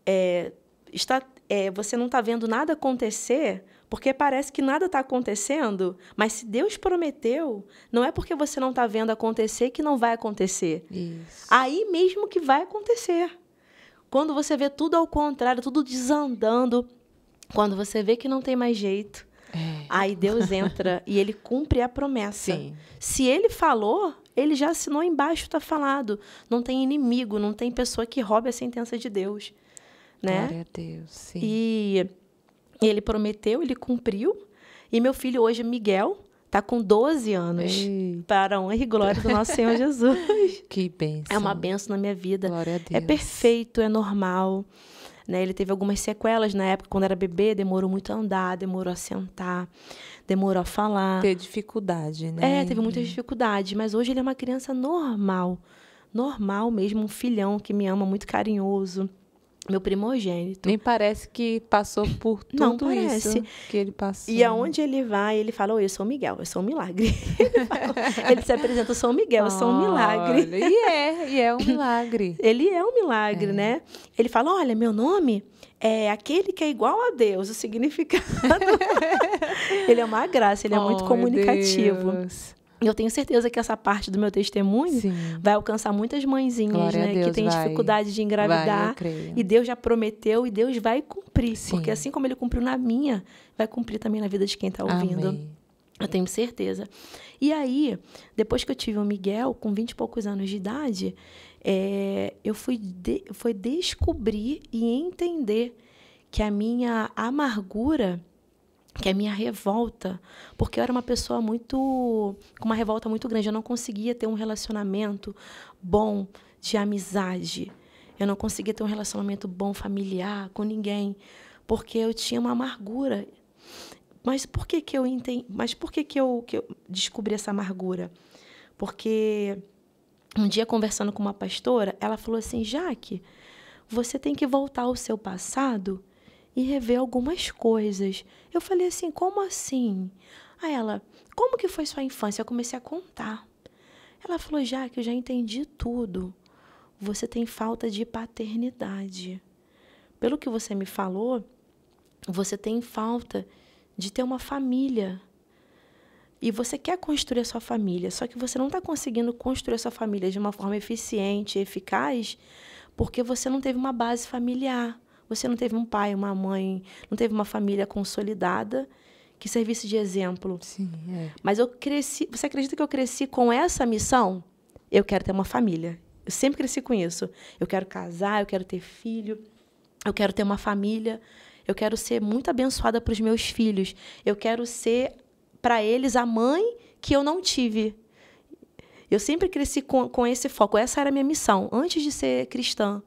é, está, é, você não está vendo nada acontecer, porque parece que nada está acontecendo, mas se Deus prometeu, não é porque você não está vendo acontecer que não vai acontecer. Isso. Aí mesmo que vai acontecer. Quando você vê tudo ao contrário, tudo desandando, quando você vê que não tem mais jeito, é. aí Deus entra e ele cumpre a promessa. Sim. Se ele falou, ele já assinou embaixo, está falado. Não tem inimigo, não tem pessoa que roube a sentença de Deus. Né? Glória a Deus, sim. E ele prometeu, ele cumpriu. E meu filho hoje, Miguel, está com 12 anos. Ei. Para a honra e glória do nosso Senhor Jesus. Que bênção. É uma benção na minha vida. Glória a é Deus. É perfeito, é normal. Né? Ele teve algumas sequelas na época, quando era bebê, demorou muito a andar, demorou a sentar, demorou a falar. Teve dificuldade, né? É, teve muita dificuldade, mas hoje ele é uma criança normal, normal mesmo, um filhão que me ama muito carinhoso meu primogênito. Nem parece que passou por tudo não parece. isso que ele passou. E aonde ele vai, ele fala, eu sou o Miguel, eu sou um milagre. ele, se apresenta, eu sou Miguel, eu sou um milagre. e é, e é um milagre. ele é um milagre, é. né? Ele fala, olha, meu nome é aquele que é igual a Deus, o significado. ele é uma graça, ele é muito oh, comunicativo. Deus eu tenho certeza que essa parte do meu testemunho Sim. vai alcançar muitas mãezinhas, né, Deus, que têm dificuldade de engravidar. Vai, e Deus já prometeu e Deus vai cumprir. Sim. Porque assim como ele cumpriu na minha, vai cumprir também na vida de quem está ouvindo. Amém. Eu tenho certeza. E aí, depois que eu tive o Miguel, com 20 e poucos anos de idade, é, eu fui, de, fui descobrir e entender que a minha amargura que é a minha revolta, porque eu era uma pessoa muito com uma revolta muito grande, eu não conseguia ter um relacionamento bom de amizade. Eu não conseguia ter um relacionamento bom familiar com ninguém, porque eu tinha uma amargura. Mas por que que eu entendi, mas por que que eu, que eu descobri essa amargura? Porque um dia conversando com uma pastora, ela falou assim: "Jaque, você tem que voltar ao seu passado e rever algumas coisas. Eu falei assim: como assim? Aí ela, como que foi sua infância? Eu comecei a contar. Ela falou: já que eu já entendi tudo. Você tem falta de paternidade. Pelo que você me falou, você tem falta de ter uma família. E você quer construir a sua família, só que você não está conseguindo construir a sua família de uma forma eficiente, eficaz, porque você não teve uma base familiar você não teve um pai, uma mãe, não teve uma família consolidada que servisse de exemplo. Sim, é. Mas eu cresci. Você acredita que eu cresci com essa missão? Eu quero ter uma família. Eu sempre cresci com isso. Eu quero casar, eu quero ter filho, eu quero ter uma família, eu quero ser muito abençoada para os meus filhos. Eu quero ser para eles a mãe que eu não tive. Eu sempre cresci com, com esse foco. Essa era a minha missão antes de ser cristã.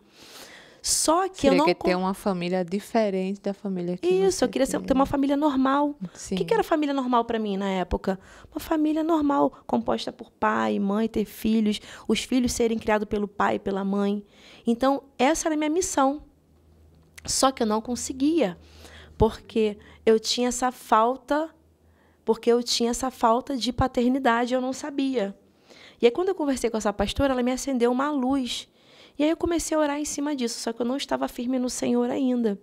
Só que Seria eu não. que ter uma família diferente da família que Isso, eu queria ter uma família normal. Sim. O que, que era família normal para mim na época? Uma família normal, composta por pai, mãe, ter filhos, os filhos serem criados pelo pai e pela mãe. Então, essa era a minha missão. Só que eu não conseguia, porque eu tinha essa falta, porque eu tinha essa falta de paternidade, eu não sabia. E aí, quando eu conversei com essa pastora, ela me acendeu uma luz e aí eu comecei a orar em cima disso, só que eu não estava firme no Senhor ainda.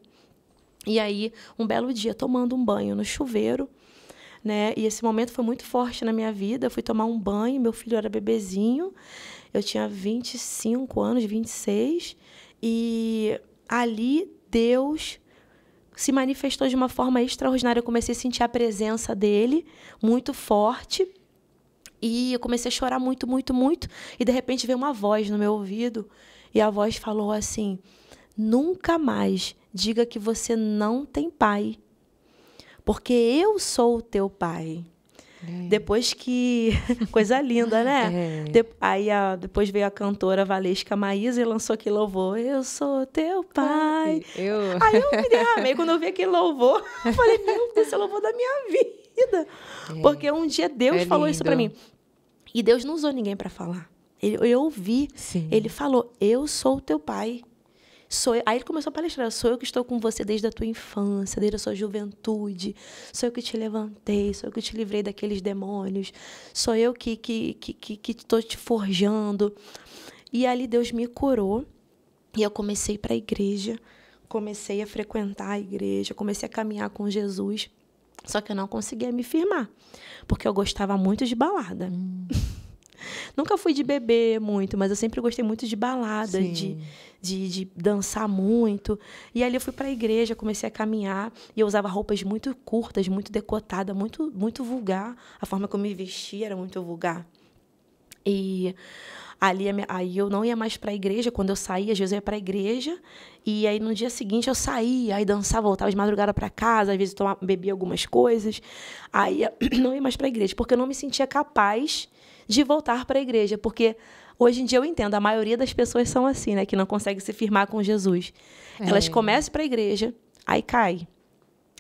E aí, um belo dia, tomando um banho no chuveiro, né? E esse momento foi muito forte na minha vida. Eu fui tomar um banho, meu filho era bebezinho, eu tinha 25 anos, 26, e ali Deus se manifestou de uma forma extraordinária. Eu comecei a sentir a presença dele muito forte. E eu comecei a chorar muito, muito, muito. E de repente veio uma voz no meu ouvido e a voz falou assim: Nunca mais diga que você não tem pai, porque eu sou o teu pai. É. Depois que. Coisa linda, né? É. De... Aí a... depois veio a cantora Valesca Maísa e lançou aquele louvor. Eu sou teu pai. Eu... Aí eu me derramei quando eu vi aquele louvor. Eu falei, meu Deus, esse é o louvor da minha vida. É. Porque um dia Deus é falou isso para mim. E Deus não usou ninguém para falar. Eu, eu ouvi. Sim. Ele falou: Eu sou o teu pai. Sou eu. Aí ele começou a palestrar: Sou eu que estou com você desde a tua infância, desde a sua juventude. Sou eu que te levantei, sou eu que te livrei daqueles demônios. Sou eu que que que que, que estou te forjando. E ali Deus me curou e eu comecei para a igreja, comecei a frequentar a igreja, comecei a caminhar com Jesus. Só que eu não conseguia me firmar, porque eu gostava muito de balada. Hum. Nunca fui de beber muito, mas eu sempre gostei muito de balada, de, de, de, dançar muito. E ali eu fui para a igreja, comecei a caminhar e eu usava roupas muito curtas, muito decotada, muito, muito vulgar. A forma como eu me vestia era muito vulgar. E ali aí eu não ia mais para a igreja quando eu saía às vezes eu ia para a igreja e aí no dia seguinte eu saía aí dançava voltava de madrugada para casa às vezes tomava, bebia algumas coisas aí eu não ia mais para a igreja porque eu não me sentia capaz de voltar para a igreja, porque hoje em dia eu entendo, a maioria das pessoas são assim, né, que não conseguem se firmar com Jesus. É. Elas começam para a igreja, aí cai,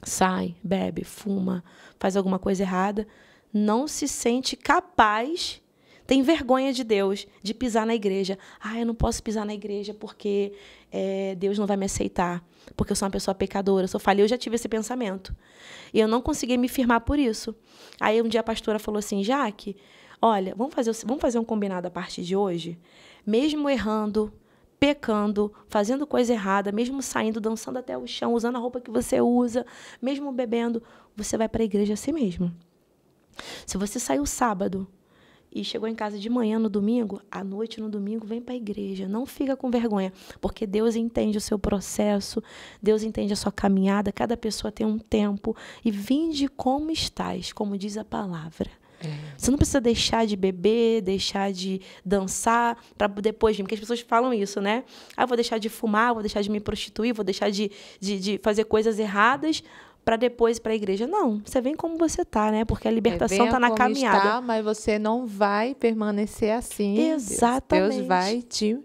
sai, bebe, fuma, faz alguma coisa errada, não se sente capaz tem vergonha de Deus, de pisar na igreja. Ah, eu não posso pisar na igreja porque é, Deus não vai me aceitar, porque eu sou uma pessoa pecadora, eu sou falha. Eu já tive esse pensamento. E eu não consegui me firmar por isso. Aí um dia a pastora falou assim: Jaque, Olha, vamos fazer, vamos fazer um combinado a partir de hoje? Mesmo errando, pecando, fazendo coisa errada, mesmo saindo, dançando até o chão, usando a roupa que você usa, mesmo bebendo, você vai para a igreja assim mesmo. Se você saiu sábado e chegou em casa de manhã no domingo, à noite no domingo, vem para a igreja. Não fica com vergonha, porque Deus entende o seu processo, Deus entende a sua caminhada, cada pessoa tem um tempo. E vinde como estás, como diz a palavra. É. Você não precisa deixar de beber, deixar de dançar para depois vir, porque as pessoas falam isso, né? Ah, vou deixar de fumar, vou deixar de me prostituir, vou deixar de, de, de fazer coisas erradas para depois para a igreja. Não, você vem como você tá, né? Porque a libertação é, tá na caminhada. Está, mas você não vai permanecer assim. Exatamente. Deus, Deus vai te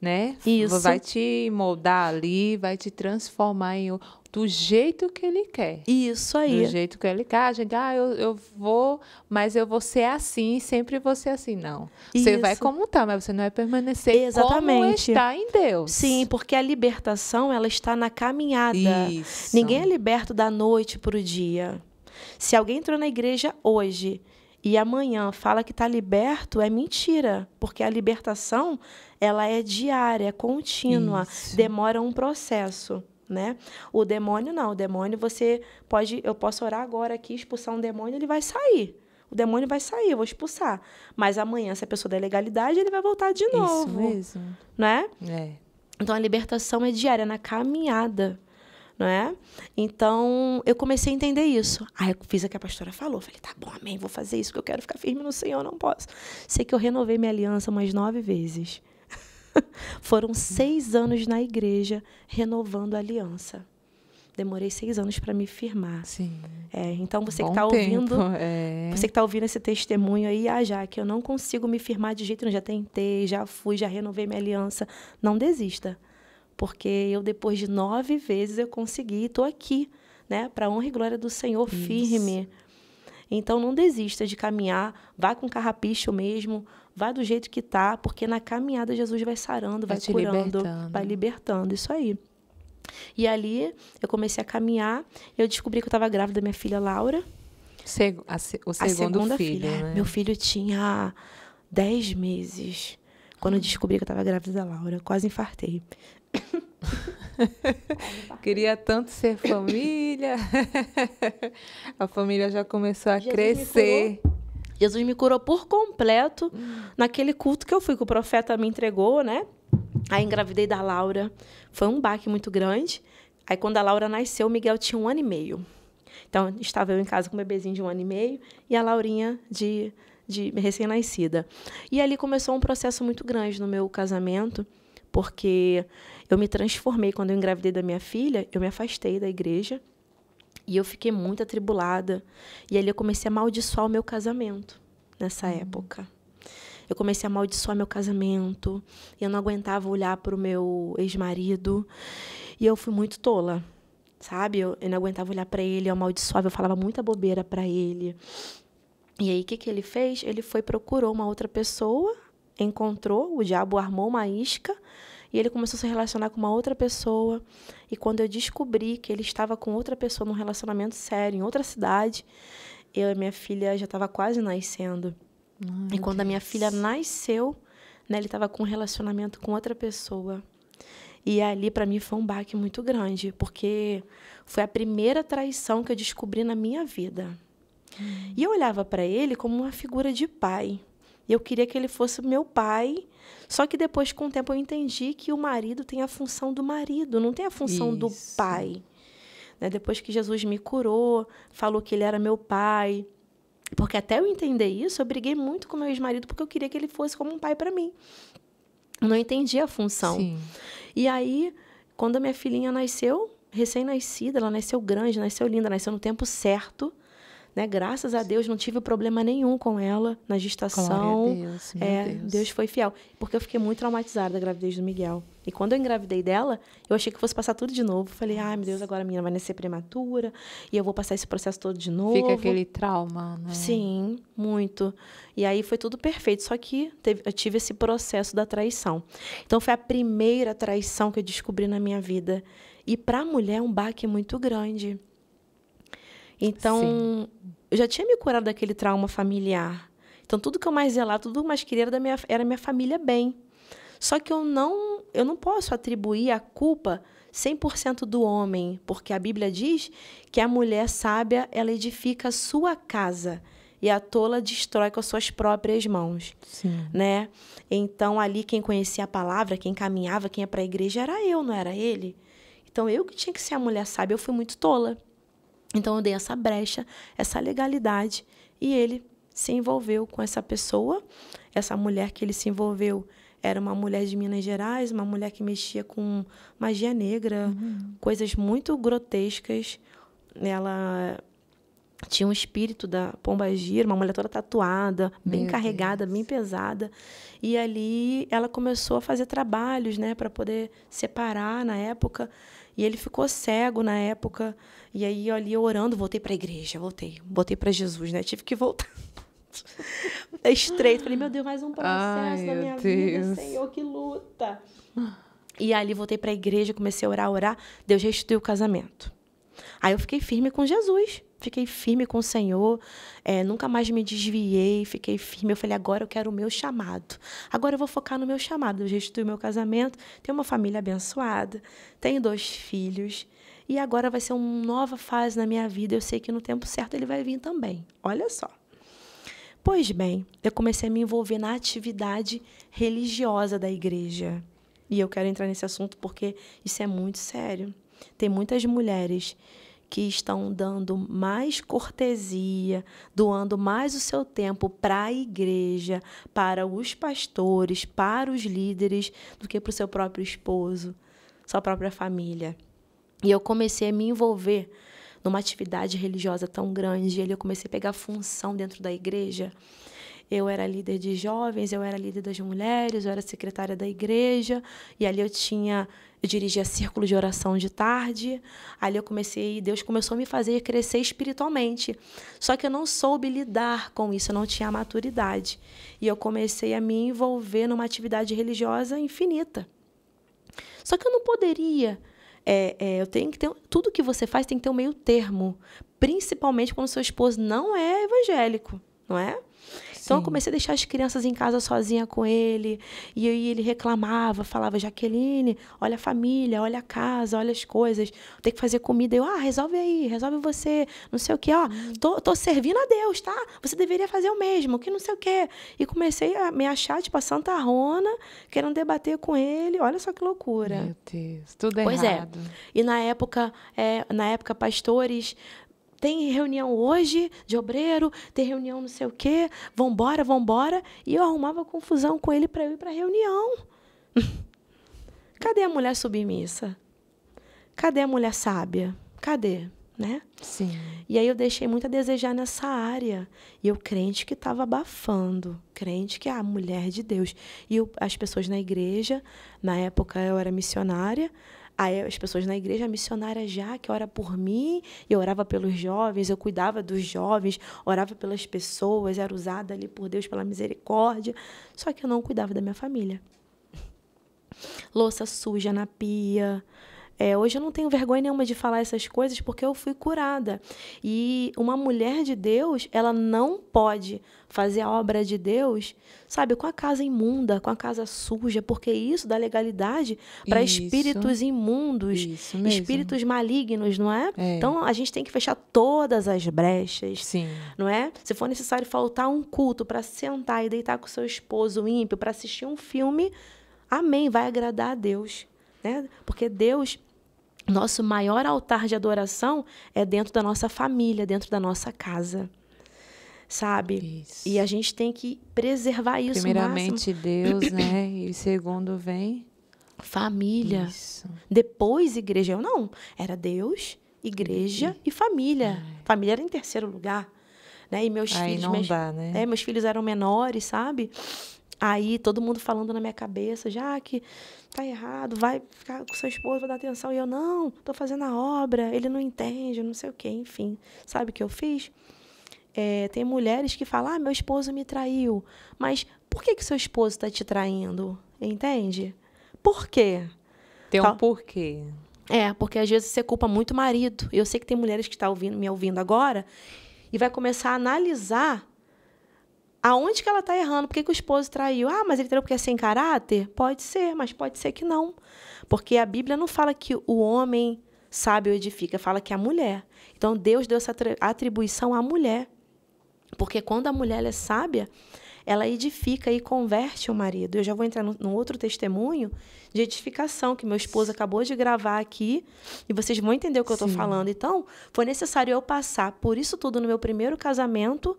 né? Isso. Vai te moldar ali, vai te transformar em do jeito que ele quer. Isso aí. Do jeito que ele quer. A gente, ah, eu, eu vou, mas eu vou ser assim, sempre vou ser assim. Não. Isso. Você vai como está, mas você não vai é permanecer Exatamente. como está em Deus. Sim, porque a libertação, ela está na caminhada. Isso. Ninguém é liberto da noite para o dia. Se alguém entrou na igreja hoje e amanhã fala que está liberto, é mentira, porque a libertação ela é diária, contínua, Isso. demora um processo né? O demônio não, o demônio você pode, eu posso orar agora aqui, expulsar um demônio, ele vai sair. O demônio vai sair, eu vou expulsar. Mas amanhã, se a pessoa der legalidade, ele vai voltar de novo. Isso mesmo. Né? É. Então a libertação é diária, é na caminhada. Não é? Então eu comecei a entender isso. Aí eu fiz o que a pastora falou. Falei, tá bom, amém, vou fazer isso, que eu quero ficar firme no Senhor, não posso. Sei que eu renovei minha aliança umas nove vezes. Foram seis anos na igreja renovando a aliança. Demorei seis anos para me firmar. Sim. É, então você Bom que está ouvindo, é. você que está ouvindo esse testemunho aí, ah, já que eu não consigo me firmar de jeito nenhum, já tentei, já fui, já renovei minha aliança, não desista, porque eu depois de nove vezes eu consegui, estou aqui, né, para honra e glória do Senhor, Isso. firme. Então não desista de caminhar, vá com carrapicho mesmo, Vai do jeito que tá, porque na caminhada Jesus vai sarando, vai, vai curando, libertando. vai libertando. Isso aí. E ali eu comecei a caminhar, eu descobri que eu estava grávida da minha filha Laura. Segu a, se o segundo filho. né? Meu filho tinha 10 meses quando eu hum. descobri que eu estava grávida da Laura. Quase infartei. Queria tanto ser família. a família já começou a Jesus crescer. Jesus me curou por completo hum. naquele culto que eu fui, que o profeta me entregou, né? Aí engravidei da Laura. Foi um baque muito grande. Aí quando a Laura nasceu, o Miguel tinha um ano e meio. Então, estava eu em casa com o um bebezinho de um ano e meio e a Laurinha de, de recém-nascida. E ali começou um processo muito grande no meu casamento, porque eu me transformei. Quando eu engravidei da minha filha, eu me afastei da igreja, e eu fiquei muito atribulada. E ali eu comecei a amaldiçoar o meu casamento nessa uhum. época. Eu comecei a amaldiçoar meu casamento. e Eu não aguentava olhar para o meu ex-marido. E eu fui muito tola, sabe? Eu, eu não aguentava olhar para ele, eu amaldiçoava, eu falava muita bobeira para ele. E aí, o que, que ele fez? Ele foi, procurou uma outra pessoa, encontrou, o diabo armou uma isca e ele começou a se relacionar com uma outra pessoa. E quando eu descobri que ele estava com outra pessoa num relacionamento sério, em outra cidade, eu e minha filha já estava quase nascendo. e quando Deus. a minha filha nasceu, né, ele estava com um relacionamento com outra pessoa. E ali para mim foi um baque muito grande, porque foi a primeira traição que eu descobri na minha vida. Hum. E eu olhava para ele como uma figura de pai. E Eu queria que ele fosse meu pai só que depois, com o tempo, eu entendi que o marido tem a função do marido, não tem a função Isso. do pai. Né? Depois que Jesus me curou, falou que ele era meu pai, porque até eu entender isso, eu briguei muito com meu ex-marido porque eu queria que ele fosse como um pai para mim. não entendi a função. Sim. E aí, quando a minha filhinha nasceu, recém-nascida, ela nasceu grande, nasceu linda, nasceu no tempo certo. Né? Graças a Deus não tive problema nenhum com ela na gestação. Deus, é, Deus. Deus foi fiel. Porque eu fiquei muito traumatizada da gravidez do Miguel. E quando eu engravidei dela, eu achei que fosse passar tudo de novo. Falei, ai meu Deus, agora a menina vai nascer prematura e eu vou passar esse processo todo de novo. Fica aquele trauma, né? Sim, muito. E aí foi tudo perfeito, só que teve, eu tive esse processo da traição. Então foi a primeira traição que eu descobri na minha vida. E para a mulher é um baque muito grande. Então, Sim. eu já tinha me curado daquele trauma familiar. Então, tudo que eu mais zelava, tudo que eu mais queria era, minha, era minha família bem. Só que eu não, eu não posso atribuir a culpa 100% do homem, porque a Bíblia diz que a mulher sábia, ela edifica a sua casa e a tola destrói com as suas próprias mãos, Sim. né? Então ali quem conhecia a palavra, quem caminhava, quem ia para a igreja era eu, não era ele. Então eu que tinha que ser a mulher sábia, eu fui muito tola. Então eu dei essa brecha, essa legalidade e ele se envolveu com essa pessoa. Essa mulher que ele se envolveu era uma mulher de Minas Gerais, uma mulher que mexia com magia negra, uhum. coisas muito grotescas. Ela tinha um espírito da pomba gira, uma mulher toda tatuada, bem Meu carregada, Deus. bem pesada. E ali ela começou a fazer trabalhos, né, para poder separar na época. E ele ficou cego na época. E aí, eu ali orando, voltei para a igreja, voltei. Voltei para Jesus, né? Tive que voltar. é estreito. Falei, meu Deus, mais um processo Ai, na minha Deus. vida, Senhor, que luta. E ali voltei para a igreja, comecei a orar, orar. Deus restituiu o casamento. Aí eu fiquei firme com Jesus, fiquei firme com o Senhor, é, nunca mais me desviei, fiquei firme. Eu falei, agora eu quero o meu chamado. Agora eu vou focar no meu chamado. Deus restituiu meu casamento, tenho uma família abençoada, tenho dois filhos. E agora vai ser uma nova fase na minha vida. Eu sei que no tempo certo ele vai vir também. Olha só. Pois bem, eu comecei a me envolver na atividade religiosa da igreja. E eu quero entrar nesse assunto porque isso é muito sério. Tem muitas mulheres que estão dando mais cortesia, doando mais o seu tempo para a igreja, para os pastores, para os líderes, do que para o seu próprio esposo, sua própria família. E eu comecei a me envolver numa atividade religiosa tão grande. ali eu comecei a pegar função dentro da igreja. Eu era líder de jovens, eu era líder das mulheres, eu era secretária da igreja. E ali eu tinha, eu dirigia círculo de oração de tarde. Ali eu comecei, Deus começou a me fazer crescer espiritualmente. Só que eu não soube lidar com isso, eu não tinha maturidade. E eu comecei a me envolver numa atividade religiosa infinita. Só que eu não poderia é, é, eu tenho que ter. Tudo que você faz tem que ter um meio termo. Principalmente quando seu esposo não é evangélico, não é? Então eu comecei a deixar as crianças em casa sozinha com ele. E aí ele reclamava, falava, Jaqueline, olha a família, olha a casa, olha as coisas. Tem que fazer comida. Eu, ah, resolve aí, resolve você, não sei o quê. Ó, hum. tô, tô servindo a Deus, tá? Você deveria fazer o mesmo, que não sei o quê. E comecei a me achar, tipo, a Santa Rona, querendo debater com ele. Olha só que loucura. Meu Deus, tudo errado. Pois é. E na época, é, na época, pastores tem reunião hoje de obreiro, tem reunião não sei o quê, vambora, vambora. E eu arrumava confusão com ele para eu ir para reunião. Cadê a mulher submissa? Cadê a mulher sábia? Cadê? Né? Sim. E aí eu deixei muito a desejar nessa área. E eu crente que estava abafando, crente que é a mulher de Deus. E eu, as pessoas na igreja, na época eu era missionária, Aí as pessoas na igreja missionária já, que ora por mim, eu orava pelos jovens, eu cuidava dos jovens, orava pelas pessoas, era usada ali por Deus pela misericórdia, só que eu não cuidava da minha família. Louça suja na pia, é, hoje eu não tenho vergonha nenhuma de falar essas coisas porque eu fui curada. E uma mulher de Deus, ela não pode fazer a obra de Deus, sabe, com a casa imunda, com a casa suja, porque isso dá legalidade para espíritos imundos, espíritos malignos, não é? é? Então a gente tem que fechar todas as brechas, Sim. não é? Se for necessário faltar um culto para sentar e deitar com seu esposo ímpio para assistir um filme, amém, vai agradar a Deus. Né? Porque Deus nosso maior altar de adoração é dentro da nossa família, dentro da nossa casa. Sabe? Isso. E a gente tem que preservar isso. Primeiramente Deus, né? E segundo vem família. Isso. Depois igreja, eu não. Era Deus, igreja e família. Ai. Família era em terceiro lugar. Né? E meus Aí filhos. Não meus, dá, né? É, meus filhos eram menores, sabe? Aí todo mundo falando na minha cabeça, já que tá errado, vai ficar com seu esposo, vai dar atenção. E eu, não, tô fazendo a obra, ele não entende, não sei o quê, enfim. Sabe o que eu fiz? É, tem mulheres que falam, ah, meu esposo me traiu. Mas por que que seu esposo está te traindo? Entende? Por quê? Tem um tá. porquê. É, porque às vezes você culpa muito o marido. Eu sei que tem mulheres que estão tá ouvindo, me ouvindo agora e vai começar a analisar Aonde que ela está errando? Por que, que o esposo traiu? Ah, mas ele traiu porque é sem caráter? Pode ser, mas pode ser que não. Porque a Bíblia não fala que o homem sábio edifica, fala que é a mulher. Então Deus deu essa atribuição à mulher. Porque quando a mulher é sábia, ela edifica e converte o marido. Eu já vou entrar num outro testemunho de edificação que meu esposo acabou de gravar aqui e vocês vão entender o que eu estou falando. Então, foi necessário eu passar por isso tudo no meu primeiro casamento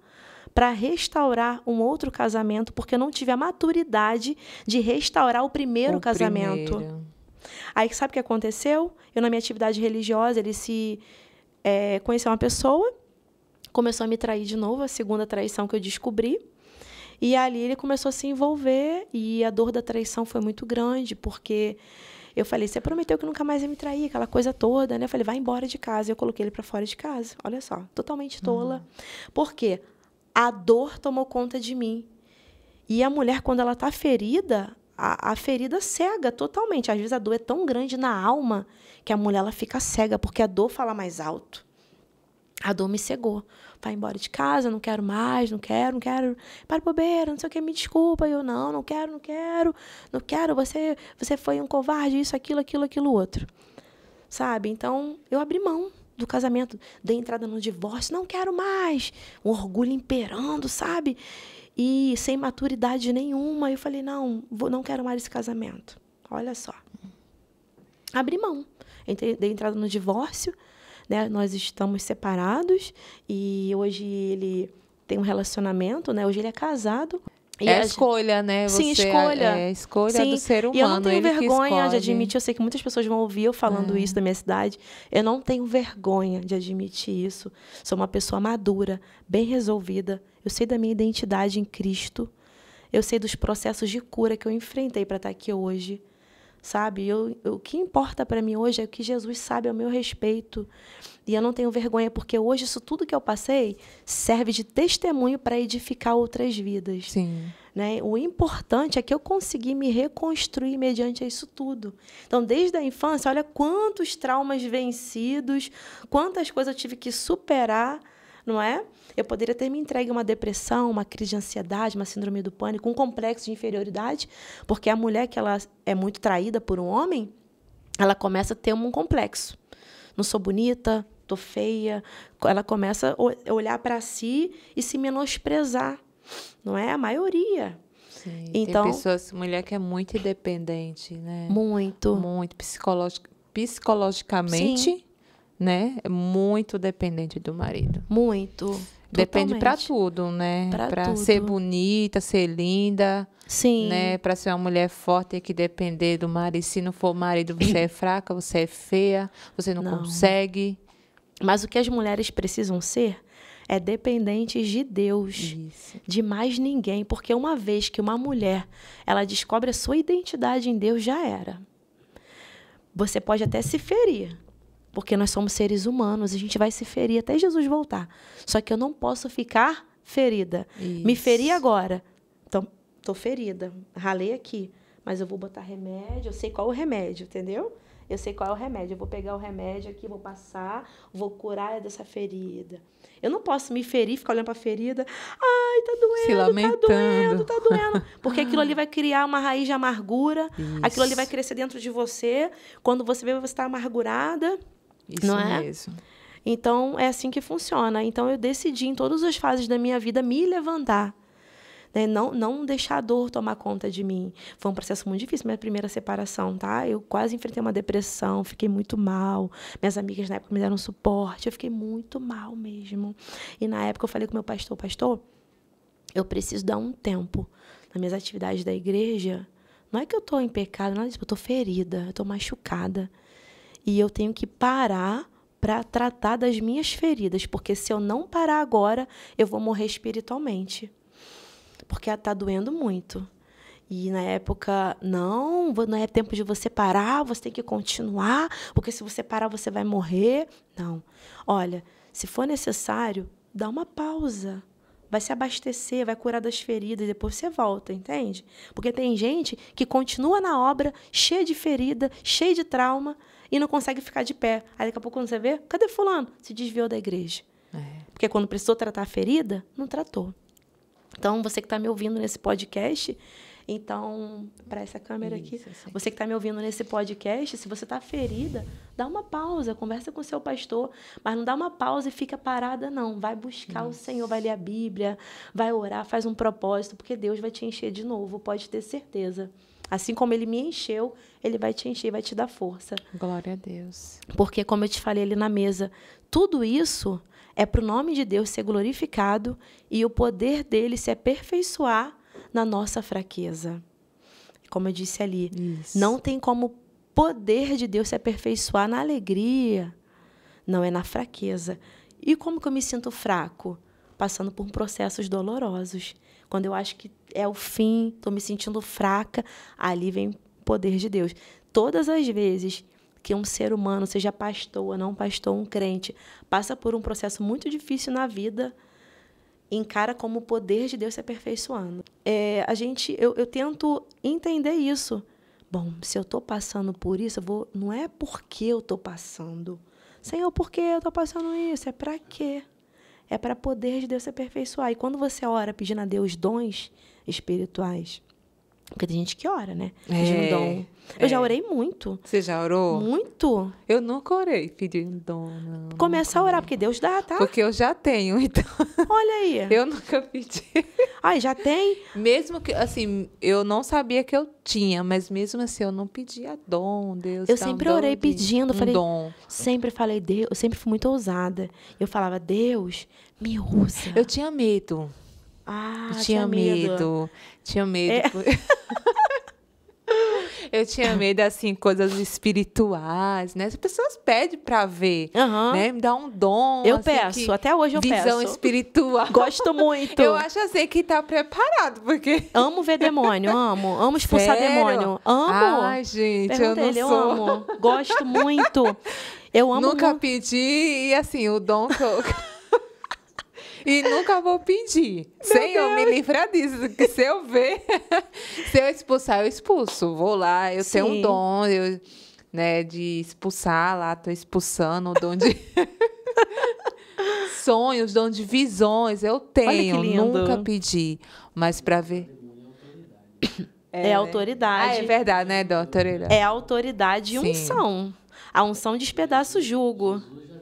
para restaurar um outro casamento, porque eu não tive a maturidade de restaurar o primeiro o casamento. Primeiro. Aí sabe o que aconteceu? Eu, na minha atividade religiosa, ele se é, conheceu uma pessoa, começou a me trair de novo, a segunda traição que eu descobri. E ali ele começou a se envolver e a dor da traição foi muito grande, porque eu falei, você prometeu que nunca mais ia me trair, aquela coisa toda, né? Eu falei, vai embora de casa. Eu coloquei ele para fora de casa. Olha só, totalmente tola. Uhum. Por quê? a dor tomou conta de mim. E a mulher, quando ela está ferida, a, a, ferida cega totalmente. Às vezes a dor é tão grande na alma que a mulher ela fica cega, porque a dor fala mais alto. A dor me cegou. Vai embora de casa, não quero mais, não quero, não quero. Para bobeira, não sei o que, me desculpa. Eu não, não quero, não quero, não quero. Você, você foi um covarde, isso, aquilo, aquilo, aquilo, outro. Sabe? Então, eu abri mão do casamento, da entrada no divórcio, não quero mais. Um orgulho imperando, sabe? E sem maturidade nenhuma. Eu falei: não, vou, não quero mais esse casamento. Olha só. Abri mão. Entrei, dei entrada no divórcio, né? Nós estamos separados e hoje ele tem um relacionamento, né? Hoje ele é casado. E é a escolha, né? Você sim, é escolha. É, é escolha sim. do ser humano. E eu não tenho vergonha de admitir. Eu sei que muitas pessoas vão ouvir eu falando é. isso da minha cidade. Eu não tenho vergonha de admitir isso. Sou uma pessoa madura, bem resolvida. Eu sei da minha identidade em Cristo. Eu sei dos processos de cura que eu enfrentei para estar tá aqui hoje sabe? Eu, eu o que importa para mim hoje é o que Jesus sabe ao meu respeito. E eu não tenho vergonha, porque hoje isso tudo que eu passei serve de testemunho para edificar outras vidas. Sim. Né? O importante é que eu consegui me reconstruir mediante isso tudo. Então, desde a infância, olha quantos traumas vencidos, quantas coisas eu tive que superar não é? Eu poderia ter me entregue uma depressão, uma crise de ansiedade, uma síndrome do pânico, um complexo de inferioridade, porque a mulher que ela é muito traída por um homem, ela começa a ter um complexo. Não sou bonita, tô feia. Ela começa a olhar para si e se menosprezar. Não é a maioria. Sim, então, tem pessoas, mulher que é muito independente, né? Muito. Muito psicologicamente. Sim né? É muito dependente do marido. Muito. Depende para tudo, né? Para ser bonita, ser linda. Sim. Né? Para ser uma mulher forte tem que depender do marido. Se não for marido, você é fraca, você é feia, você não, não, consegue. Mas o que as mulheres precisam ser é dependentes de Deus, Isso. de mais ninguém, porque uma vez que uma mulher ela descobre a sua identidade em Deus já era. Você pode até se ferir, porque nós somos seres humanos, a gente vai se ferir até Jesus voltar. Só que eu não posso ficar ferida. Isso. Me feri agora. Então, tô ferida, ralei aqui, mas eu vou botar remédio, eu sei qual é o remédio, entendeu? Eu sei qual é o remédio. Eu vou pegar o remédio aqui, vou passar, vou curar dessa ferida. Eu não posso me ferir, ficar olhando para a ferida. Ai, tá doendo, Se tá doendo, tá doendo. Porque aquilo ali vai criar uma raiz de amargura. Isso. Aquilo ali vai crescer dentro de você. Quando você vê, você está amargurada. Isso não é? mesmo. Então, é assim que funciona. Então, eu decidi, em todas as fases da minha vida, me levantar. Né? Não, não deixar a dor tomar conta de mim. Foi um processo muito difícil, minha primeira separação, tá? Eu quase enfrentei uma depressão, fiquei muito mal. Minhas amigas na época me deram suporte, eu fiquei muito mal mesmo. E na época eu falei com meu pastor, pastor, eu preciso dar um tempo nas minhas atividades da igreja. Não é que eu estou em pecado, é isso. eu estou ferida, eu estou machucada e eu tenho que parar para tratar das minhas feridas, porque se eu não parar agora, eu vou morrer espiritualmente. Porque está doendo muito. E na época, não, não é tempo de você parar, você tem que continuar, porque se você parar, você vai morrer. Não. Olha, se for necessário, dá uma pausa vai se abastecer, vai curar das feridas, depois você volta, entende? Porque tem gente que continua na obra, cheia de ferida, cheia de trauma, e não consegue ficar de pé. Aí daqui a pouco, quando você vê, cadê fulano? Se desviou da igreja. É. Porque quando precisou tratar a ferida, não tratou. Então, você que está me ouvindo nesse podcast, então, para essa câmera aqui, você que está me ouvindo nesse podcast, se você está ferida, dá uma pausa, conversa com o seu pastor, mas não dá uma pausa e fica parada, não. Vai buscar Isso. o Senhor, vai ler a Bíblia, vai orar, faz um propósito, porque Deus vai te encher de novo, pode ter certeza. Assim como ele me encheu, ele vai te encher, vai te dar força. Glória a Deus. Porque, como eu te falei ali na mesa, tudo isso é para o nome de Deus ser glorificado e o poder dele se aperfeiçoar na nossa fraqueza. Como eu disse ali, Isso. não tem como poder de Deus se aperfeiçoar na alegria, não é na fraqueza. E como que eu me sinto fraco? Passando por processos dolorosos. Quando eu acho que é o fim, estou me sentindo fraca, ali vem o poder de Deus. Todas as vezes que um ser humano, seja pastor ou não pastor, um crente, passa por um processo muito difícil na vida, encara como o poder de Deus se aperfeiçoando. É, a gente, eu, eu tento entender isso. Bom, se eu estou passando por isso, eu vou. Não é porque eu estou passando. Senhor, por que eu estou passando isso? É para quê? É para poder de Deus se aperfeiçoar. E quando você ora pedindo a Deus dons espirituais, porque tem gente que ora, né? Pedindo é. dom. Eu é. já orei muito. Você já orou? Muito. Eu nunca orei pedindo dom, não. Começa a orar, porque Deus dá, tá? Porque eu já tenho, então. Olha aí. Eu nunca pedi. Ai, já tem? Mesmo que, assim, eu não sabia que eu tinha, mas mesmo assim, eu não pedia dom, Deus. Eu sempre um orei pedindo. Um falei, dom. Sempre falei, Deus. Eu sempre fui muito ousada. Eu falava, Deus, me usa. Eu tinha medo. Ah, eu tinha, medo. medo. Tinha medo. É. eu tinha medo, assim, coisas espirituais, né? As pessoas pedem pra ver, uhum. né? Me dá um dom. Eu assim, peço, até hoje eu visão peço. Visão espiritual. Gosto muito. Eu acho assim que tá preparado, porque... Amo ver demônio, amo. Amo expulsar Sério? demônio. Amo. Ai, gente, Pergunta eu não ele, sou. Eu amo. Gosto muito. Eu amo. Nunca pedi e, assim, o dom que eu e nunca vou pedir. Meu Senhor, Deus. me livra disso. Que se eu ver, se eu expulsar, eu expulso. Vou lá, eu Sim. tenho um dom, eu, né, de expulsar lá, tô expulsando o dom de. Sonhos, dom de visões, eu tenho. Nunca pedi. Mas para ver. É, é, autoridade. Ah, é verdade, né, doutora? É autoridade e unção. A unção despedaça o jugo. Jesus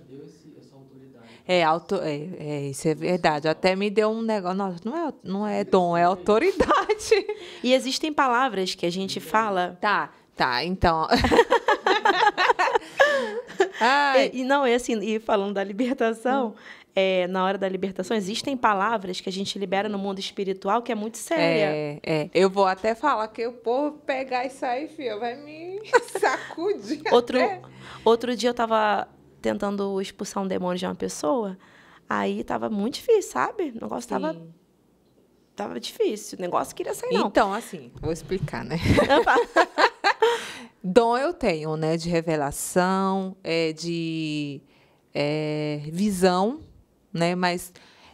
é, auto, é, é, isso é verdade. Até me deu um negócio. Nossa, não é, não é dom, é autoridade. E existem palavras que a gente fala. Tá, tá, então. e, e, não, é assim, e falando da libertação. Hum. É, na hora da libertação, existem palavras que a gente libera no mundo espiritual que é muito séria. É, é. Eu vou até falar que o povo pegar isso aí, filho, vai me sacudir. outro, até. outro dia eu tava tentando expulsar um demônio de uma pessoa. Aí tava muito difícil, sabe? O negócio estava tava. Tava difícil. O negócio queria sair, não. Então, assim, vou explicar, né? Dom eu tenho, né? De revelação, é, de é, visão, né? Mas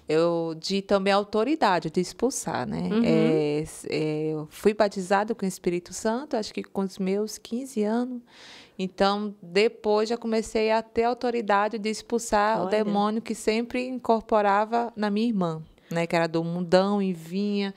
eu de também autoridade, de expulsar, né? Uhum. É, é, eu fui batizada com o Espírito Santo, acho que com os meus 15 anos. Então, depois já comecei a ter autoridade de expulsar Olha. o demônio que sempre incorporava na minha irmã, né? Que era do mundão e vinha.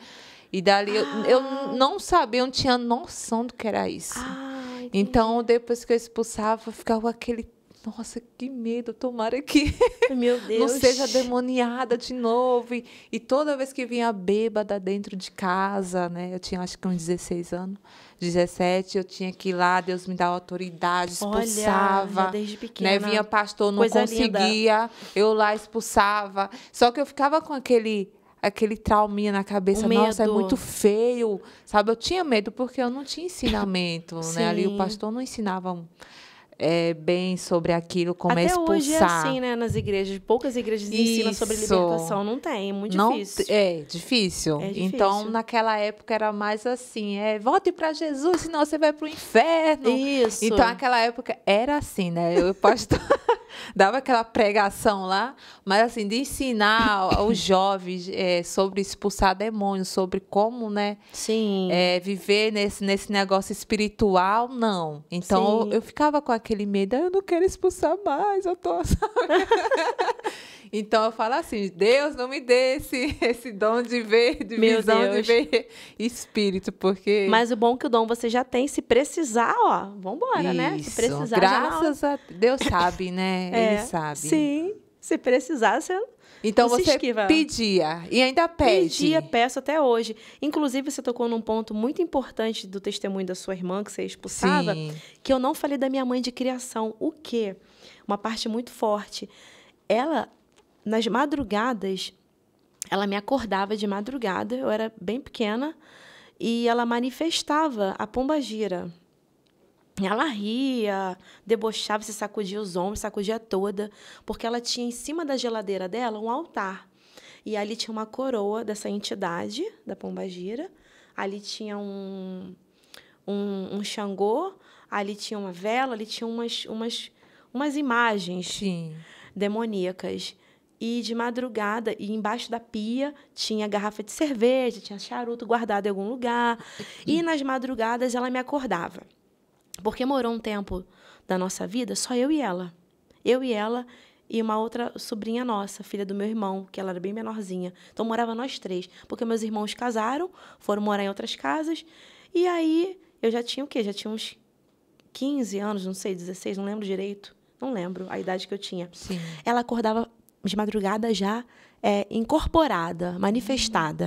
E dali ah. eu, eu, ah. não sabia, eu não tinha noção do que era isso. Ah, então, depois que eu expulsava, ficava aquele nossa, que medo, tomara que Meu Deus. não seja demoniada de novo. E, e, toda vez que vinha bêbada dentro de casa, né? Eu tinha acho que uns 16 anos, 17, eu tinha que ir lá, Deus me dava autoridade, expulsava. Olha, desde né, pequena. Né? Vinha pastor, não Coisa conseguia, linda. eu lá expulsava. Só que eu ficava com aquele aquele trauminha na cabeça, nossa, é muito feio, sabe? Eu tinha medo porque eu não tinha ensinamento, né? Ali o pastor não ensinava é, bem sobre aquilo, como Até é expulsar. hoje é assim, né, nas igrejas. Poucas igrejas Isso. ensinam sobre libertação. Não tem, é muito não, difícil. É difícil. é então, difícil. Então, naquela época era mais assim, é, volte para Jesus, senão você vai para o inferno. Isso. Então, naquela época era assim, né? Eu pastor dava aquela pregação lá, mas assim, de ensinar os jovens é, sobre expulsar demônios, sobre como, né? Sim. É, viver nesse, nesse negócio espiritual, não. Então, eu, eu ficava com aquele aquele medo, ah, eu não quero expulsar mais, eu tô. então eu falo assim, Deus não me dê esse, esse dom de ver, de Meu visão, Deus. de ver espírito, porque. Mas o bom é que o dom você já tem, se precisar, ó, vambora, Isso. né? Se precisar. Graças já a Deus sabe, né? É, Ele sabe. Sim. Se precisar, você então você pedia e ainda pede. Pedia, peço até hoje. Inclusive, você tocou num ponto muito importante do testemunho da sua irmã, que você expulsava, Sim. que eu não falei da minha mãe de criação. O quê? Uma parte muito forte. Ela, nas madrugadas, ela me acordava de madrugada, eu era bem pequena, e ela manifestava a pomba gira. Ela ria, debochava, se sacudia os ombros, sacudia toda, porque ela tinha em cima da geladeira dela um altar. E ali tinha uma coroa dessa entidade, da Pomba Gira, ali tinha um, um, um Xangô, ali tinha uma vela, ali tinha umas, umas, umas imagens Sim. demoníacas. E de madrugada, e embaixo da pia, tinha garrafa de cerveja, tinha charuto guardado em algum lugar. E nas madrugadas ela me acordava. Porque morou um tempo da nossa vida só eu e ela. Eu e ela e uma outra sobrinha nossa, filha do meu irmão, que ela era bem menorzinha. Então morava nós três, porque meus irmãos casaram, foram morar em outras casas. E aí eu já tinha o quê? Já tinha uns 15 anos, não sei, 16, não lembro direito. Não lembro a idade que eu tinha. Sim. Ela acordava de madrugada já é, incorporada, manifestada.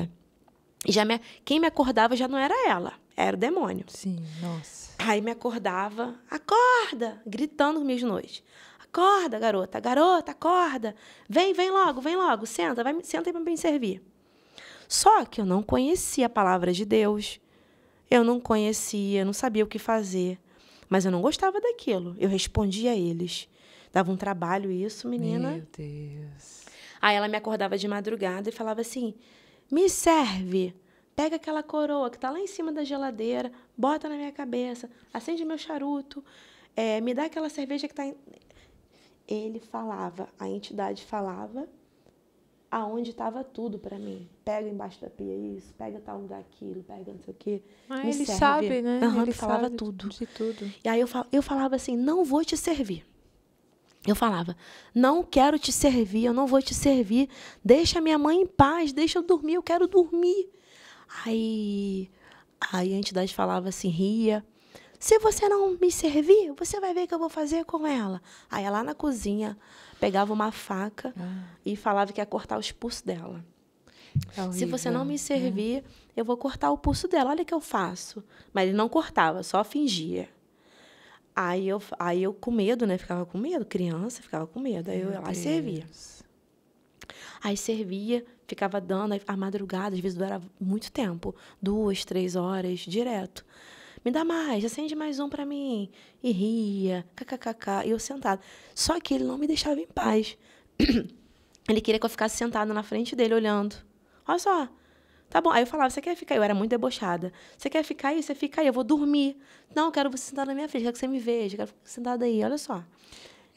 Uhum. Já me, quem me acordava já não era ela, era o demônio. Sim, nossa. Aí me acordava, acorda, gritando comigo de noite. Acorda, garota, garota, acorda. Vem, vem logo, vem logo, senta, vai, senta aí para me servir. Só que eu não conhecia a palavra de Deus. Eu não conhecia, não sabia o que fazer. Mas eu não gostava daquilo. Eu respondia a eles. Dava um trabalho isso, menina. Meu Deus. Aí ela me acordava de madrugada e falava assim: me serve pega aquela coroa que está lá em cima da geladeira, bota na minha cabeça, acende meu charuto, é, me dá aquela cerveja que está. Em... Ele falava, a entidade falava aonde estava tudo para mim. Pega embaixo da pia isso, pega tal lugar aquilo, pega não sei o quê. Ah, me ele serve. sabe, né? ele falava tudo. De tudo. E aí eu, fal, eu falava assim: não vou te servir. Eu falava, não quero te servir, eu não vou te servir. Deixa minha mãe em paz, deixa eu dormir, eu quero dormir. Aí, aí a entidade falava assim, ria. Se você não me servir, você vai ver o que eu vou fazer com ela. Aí ela lá na cozinha pegava uma faca ah. e falava que ia cortar os pulsos dela. É Se você não me né? servir, eu vou cortar o pulso dela. Olha o que eu faço. Mas ele não cortava, só fingia. Aí eu, aí eu com medo, né? Ficava com medo. Criança, ficava com medo. Aí eu ia lá e servia. Aí servia ficava dando a madrugada, às vezes durava muito tempo duas, três horas direto. Me dá mais, acende mais um para mim. E ria, kkkk, e eu sentada. Só que ele não me deixava em paz. Ele queria que eu ficasse sentada na frente dele olhando. Olha só. Tá bom. Aí eu falava: Você quer ficar? Eu era muito debochada. Você quer ficar aí? Você fica aí. Eu vou dormir. Não, eu quero você sentada na minha frente. Quero que você me veja. Quero ficar sentada aí. Olha só.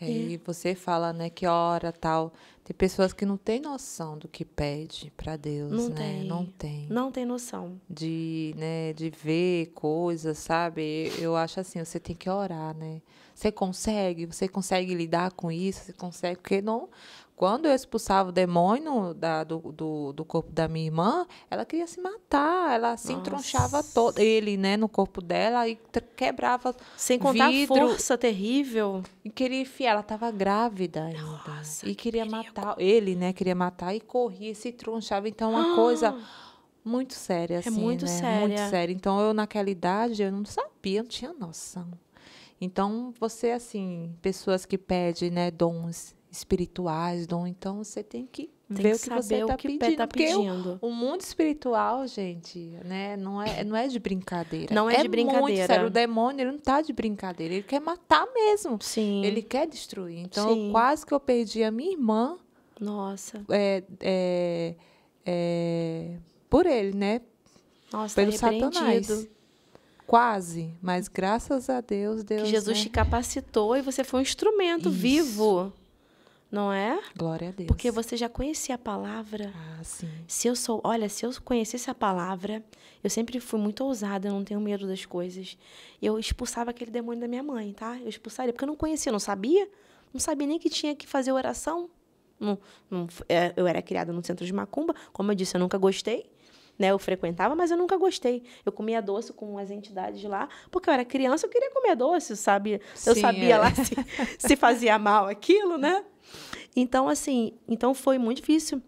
É, e, e você fala, né, que hora tal. Tem pessoas que não têm noção do que pede para Deus, não né? Tem. Não tem. Não tem noção. De, né, de ver coisas, sabe? Eu acho assim, você tem que orar, né? Você consegue, você consegue lidar com isso, você consegue, porque não quando eu expulsava o demônio da, do, do, do, corpo da minha irmã, ela queria se matar, ela se entronchava todo, ele, né, no corpo dela e quebrava Sem contar vidro, a força terrível. E queria enfiar, ela estava grávida ainda. Nossa, e queria é matar, ele, né, queria matar e corria, se tronchava. Então, é uma ah. coisa muito séria, é assim, É muito né? séria. Muito séria. Então, eu, naquela idade, eu não sabia, eu não tinha noção. Então, você, assim, pessoas que pedem, né, dons espirituais, dom. Então você tem que tem ver que o que você está pedindo. Tá pedindo. O, o, mundo espiritual, gente, né, não é, não é de brincadeira. Não é, é de brincadeira. Muito sério. O demônio ele não está de brincadeira. Ele quer matar mesmo. Sim. Ele quer destruir. Então, eu, quase que eu perdi a minha irmã. Nossa. É, é, é, por ele, né? Nossa, tá Pelo tá Satanás. Quase, mas graças a Deus, Deus. Que Jesus né? te capacitou e você foi um instrumento Isso. vivo não é? Glória a Deus. Porque você já conhecia a palavra. Ah, sim. Se eu sou, olha, se eu conhecesse a palavra, eu sempre fui muito ousada, eu não tenho medo das coisas. Eu expulsava aquele demônio da minha mãe, tá? Eu expulsaria, porque eu não conhecia, não sabia. Não sabia nem que tinha que fazer oração. Não, não, é, eu era criada no centro de macumba, como eu disse, eu nunca gostei. Né, eu frequentava, mas eu nunca gostei. Eu comia doce com as entidades lá, porque eu era criança, eu queria comer doce, sabe? Eu Sim, sabia é. lá se, se fazia mal aquilo, né? Então, assim, então foi muito difícil.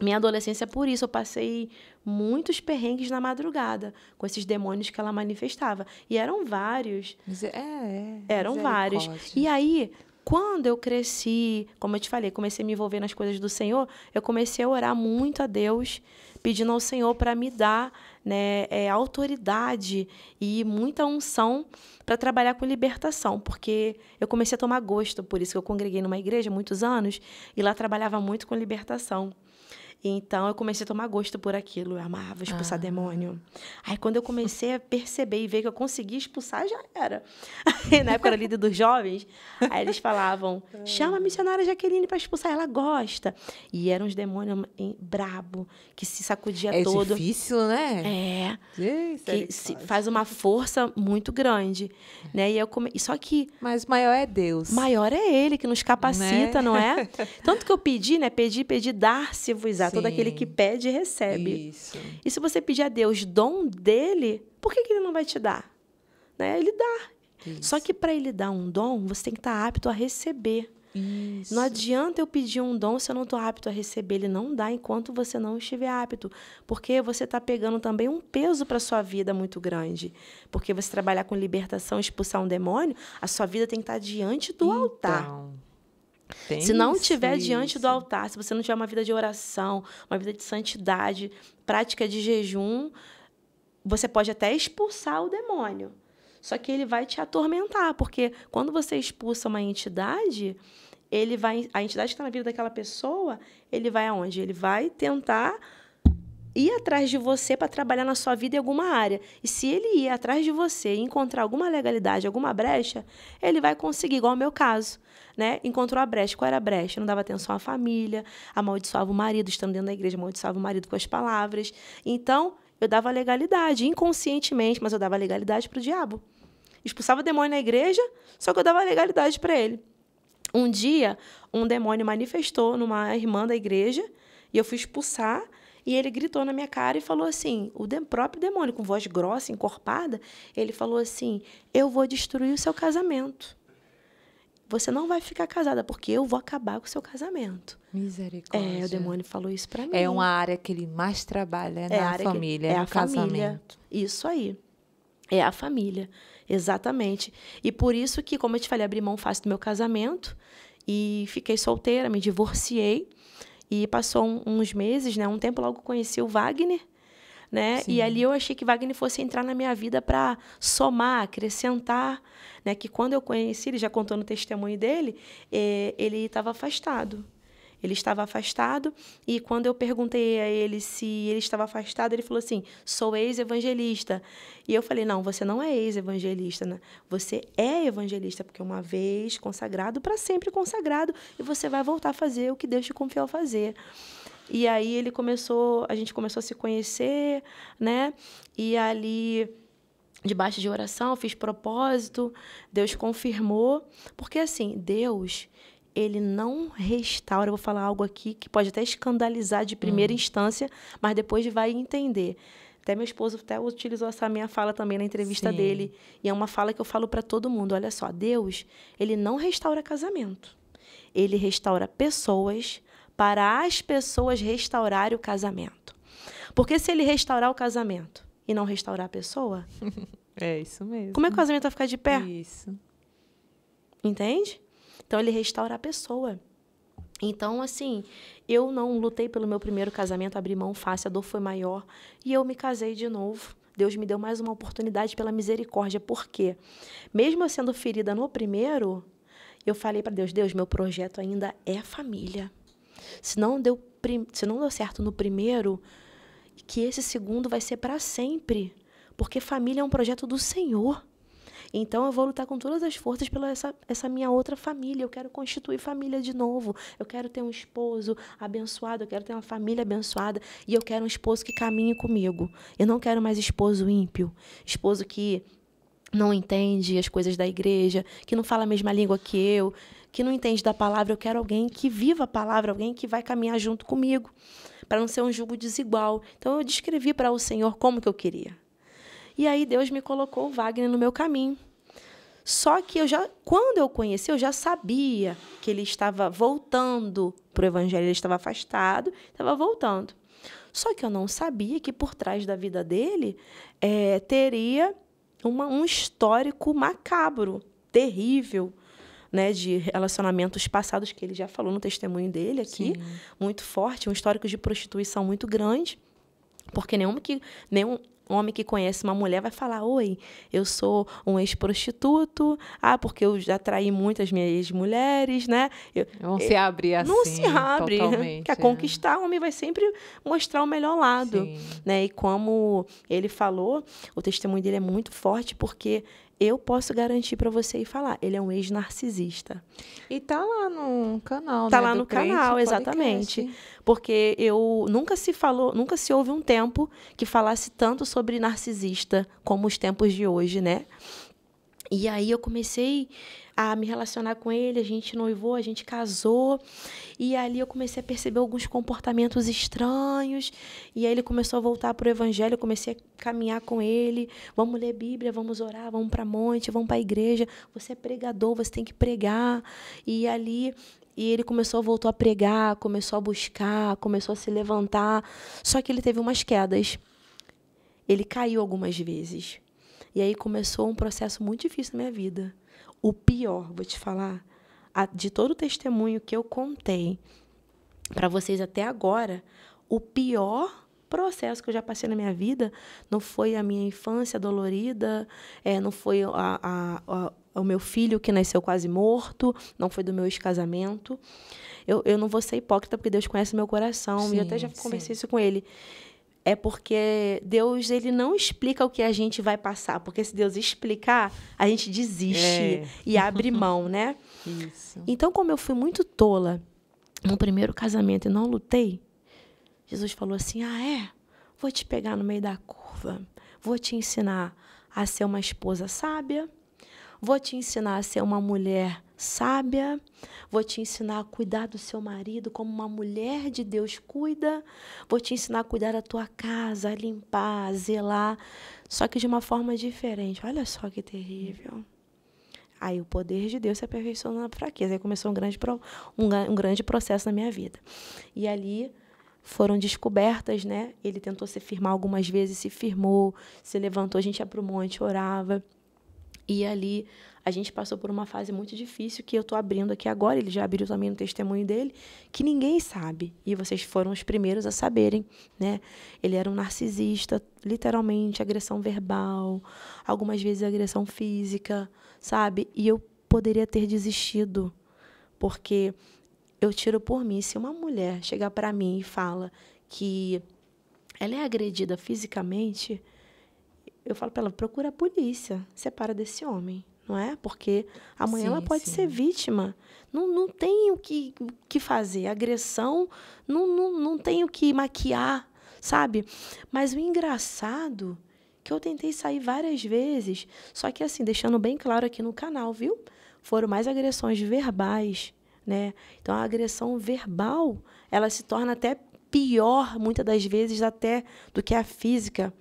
Minha adolescência, por isso, eu passei muitos perrengues na madrugada com esses demônios que ela manifestava. E eram vários. É, é. Eram vários. E aí, quando eu cresci, como eu te falei, comecei a me envolver nas coisas do Senhor, eu comecei a orar muito a Deus, pedindo ao Senhor para me dar né, é, autoridade e muita unção para trabalhar com libertação, porque eu comecei a tomar gosto, por isso que eu congreguei numa igreja há muitos anos e lá trabalhava muito com libertação. Então eu comecei a tomar gosto por aquilo. Eu amava expulsar ah. demônio. Aí quando eu comecei a perceber e ver que eu conseguia expulsar, já era. Aí, na época eu era líder dos jovens. Aí eles falavam: ah. chama a missionária Jaqueline para expulsar, ela gosta. E eram uns demônios em, brabo, que se sacudia é todo. É difícil, né? É. Isso, é que se, faz uma força muito grande. Né? E eu come... Só que. Mas maior é Deus. Maior é Ele que nos capacita, né? não é? Tanto que eu pedi, né? Pedi, pedi, dar-se-vos-á todo aquele que pede recebe. Isso. E se você pedir a Deus dom dele, por que, que ele não vai te dar? Né? Ele dá. Isso. Só que para ele dar um dom, você tem que estar tá apto a receber. Isso. Não adianta eu pedir um dom se eu não estou apto a receber. Ele não dá enquanto você não estiver apto. Porque você está pegando também um peso para sua vida muito grande. Porque você trabalhar com libertação, expulsar um demônio, a sua vida tem que estar tá diante do então. altar. Tem se não tiver diante do altar, se você não tiver uma vida de oração, uma vida de santidade, prática de jejum, você pode até expulsar o demônio. Só que ele vai te atormentar, porque quando você expulsa uma entidade, ele vai a entidade que está na vida daquela pessoa, ele vai aonde? Ele vai tentar ir atrás de você para trabalhar na sua vida em alguma área. E se ele ir atrás de você e encontrar alguma legalidade, alguma brecha, ele vai conseguir, igual o meu caso né? Encontrou a brecha. Qual era a brecha? Não dava atenção à família, amaldiçoava o marido, estando dentro da igreja, amaldiçoava o marido com as palavras. Então, eu dava legalidade, inconscientemente, mas eu dava legalidade para o diabo. Expulsava o demônio na igreja, só que eu dava legalidade para ele. Um dia, um demônio manifestou numa irmã da igreja e eu fui expulsar. E ele gritou na minha cara e falou assim: o de próprio demônio, com voz grossa, encorpada, ele falou assim: Eu vou destruir o seu casamento você não vai ficar casada, porque eu vou acabar com o seu casamento. Misericórdia. É, o demônio falou isso para é mim. É uma área que ele mais trabalha é, é na família, que, é no a casamento. Família, isso aí. É a família, exatamente. E por isso que, como eu te falei, abri mão fácil do meu casamento e fiquei solteira, me divorciei. E passou um, uns meses, né, um tempo, logo conheci o Wagner né? Sim. E ali eu achei que Wagner fosse entrar na minha vida para somar, acrescentar, né? Que quando eu conheci, ele já contou no testemunho dele, eh, ele estava afastado. Ele estava afastado e quando eu perguntei a ele se ele estava afastado, ele falou assim: "Sou ex-evangelista". E eu falei: "Não, você não é ex-evangelista, né? Você é evangelista porque uma vez consagrado para sempre consagrado e você vai voltar a fazer o que Deus te confiou a fazer". E aí ele começou, a gente começou a se conhecer, né? E ali debaixo de oração, fiz propósito, Deus confirmou, porque assim, Deus, ele não restaura, eu vou falar algo aqui que pode até escandalizar de primeira hum. instância, mas depois vai entender. Até meu esposo até utilizou essa minha fala também na entrevista Sim. dele, e é uma fala que eu falo para todo mundo, olha só, Deus, ele não restaura casamento. Ele restaura pessoas, para as pessoas restaurarem o casamento. Porque se ele restaurar o casamento e não restaurar a pessoa. é isso mesmo. Como é que o casamento vai ficar de pé? Isso. Entende? Então ele restaura a pessoa. Então, assim, eu não lutei pelo meu primeiro casamento, abri mão fácil, a dor foi maior. E eu me casei de novo. Deus me deu mais uma oportunidade pela misericórdia. Por quê? Mesmo eu sendo ferida no primeiro, eu falei para Deus: Deus, meu projeto ainda é família. Se não deu, se não deu certo no primeiro, que esse segundo vai ser para sempre, porque família é um projeto do Senhor. Então eu vou lutar com todas as forças pela essa, essa minha outra família. Eu quero constituir família de novo. Eu quero ter um esposo abençoado, eu quero ter uma família abençoada e eu quero um esposo que caminhe comigo. Eu não quero mais esposo ímpio, esposo que não entende as coisas da igreja, que não fala a mesma língua que eu, que não entende da palavra, eu quero alguém que viva a palavra, alguém que vai caminhar junto comigo, para não ser um jugo desigual. Então eu descrevi para o Senhor como que eu queria. E aí Deus me colocou o Wagner no meu caminho. Só que eu já, quando eu conheci, eu já sabia que ele estava voltando para o evangelho, ele estava afastado, estava voltando. Só que eu não sabia que por trás da vida dele é, teria uma, um histórico macabro, terrível, né, de relacionamentos passados que ele já falou no testemunho dele aqui, Sim. muito forte, um histórico de prostituição muito grande, porque nenhum que nenhum homem que conhece uma mulher vai falar: Oi, eu sou um ex-prostituto, ah, porque eu já traí muitas minhas mulheres né? Eu, não se abre assim. Não se abre. Né? Que a é. conquistar, o homem vai sempre mostrar o melhor lado. Sim. Né? E como ele falou, o testemunho dele é muito forte, porque eu posso garantir para você e falar, ele é um ex-narcisista. E tá lá no canal, tá né? lá no Crente, canal, exatamente. Porque eu nunca se falou, nunca se houve um tempo que falasse tanto sobre narcisista como os tempos de hoje, né? E aí eu comecei a me relacionar com ele, a gente noivou, a gente casou, e ali eu comecei a perceber alguns comportamentos estranhos, e aí ele começou a voltar para o evangelho, eu comecei a caminhar com ele, vamos ler Bíblia, vamos orar, vamos para monte, vamos para a igreja, você é pregador, você tem que pregar, e ali... E ele começou, voltou a pregar, começou a buscar, começou a se levantar. Só que ele teve umas quedas. Ele caiu algumas vezes. E aí começou um processo muito difícil na minha vida. O pior, vou te falar, de todo o testemunho que eu contei para vocês até agora, o pior processo que eu já passei na minha vida não foi a minha infância dolorida, é, não foi a, a, a o meu filho que nasceu quase morto, não foi do meu ex-casamento. Eu, eu não vou ser hipócrita porque Deus conhece meu coração sim, e eu até já conversei sim. isso com ele é porque Deus ele não explica o que a gente vai passar, porque se Deus explicar, a gente desiste é. e abre mão, né? Isso. Então, como eu fui muito tola no primeiro casamento e não lutei, Jesus falou assim: "Ah, é? Vou te pegar no meio da curva. Vou te ensinar a ser uma esposa sábia, Vou te ensinar a ser uma mulher sábia, vou te ensinar a cuidar do seu marido como uma mulher de Deus cuida, vou te ensinar a cuidar da tua casa, a limpar, a zelar, só que de uma forma diferente. Olha só que terrível. Aí o poder de Deus se aperfeiçoou na fraqueza. Aí começou um grande, um, um grande processo na minha vida. E ali foram descobertas, né? Ele tentou se firmar algumas vezes, se firmou, se levantou, a gente ia para o monte, orava. E ali a gente passou por uma fase muito difícil que eu estou abrindo aqui agora. Ele já abriu também no testemunho dele, que ninguém sabe. E vocês foram os primeiros a saberem, né? Ele era um narcisista, literalmente, agressão verbal, algumas vezes agressão física, sabe? E eu poderia ter desistido, porque eu tiro por mim se uma mulher chegar para mim e fala que ela é agredida fisicamente eu falo para ela, procura a polícia, separa desse homem, não é? Porque amanhã sim, ela pode sim. ser vítima. Não, não tem o que, que fazer. Agressão, não, não, não tem o que maquiar, sabe? Mas o engraçado que eu tentei sair várias vezes, só que assim, deixando bem claro aqui no canal, viu? Foram mais agressões verbais, né? Então a agressão verbal, ela se torna até pior muitas das vezes até do que a física,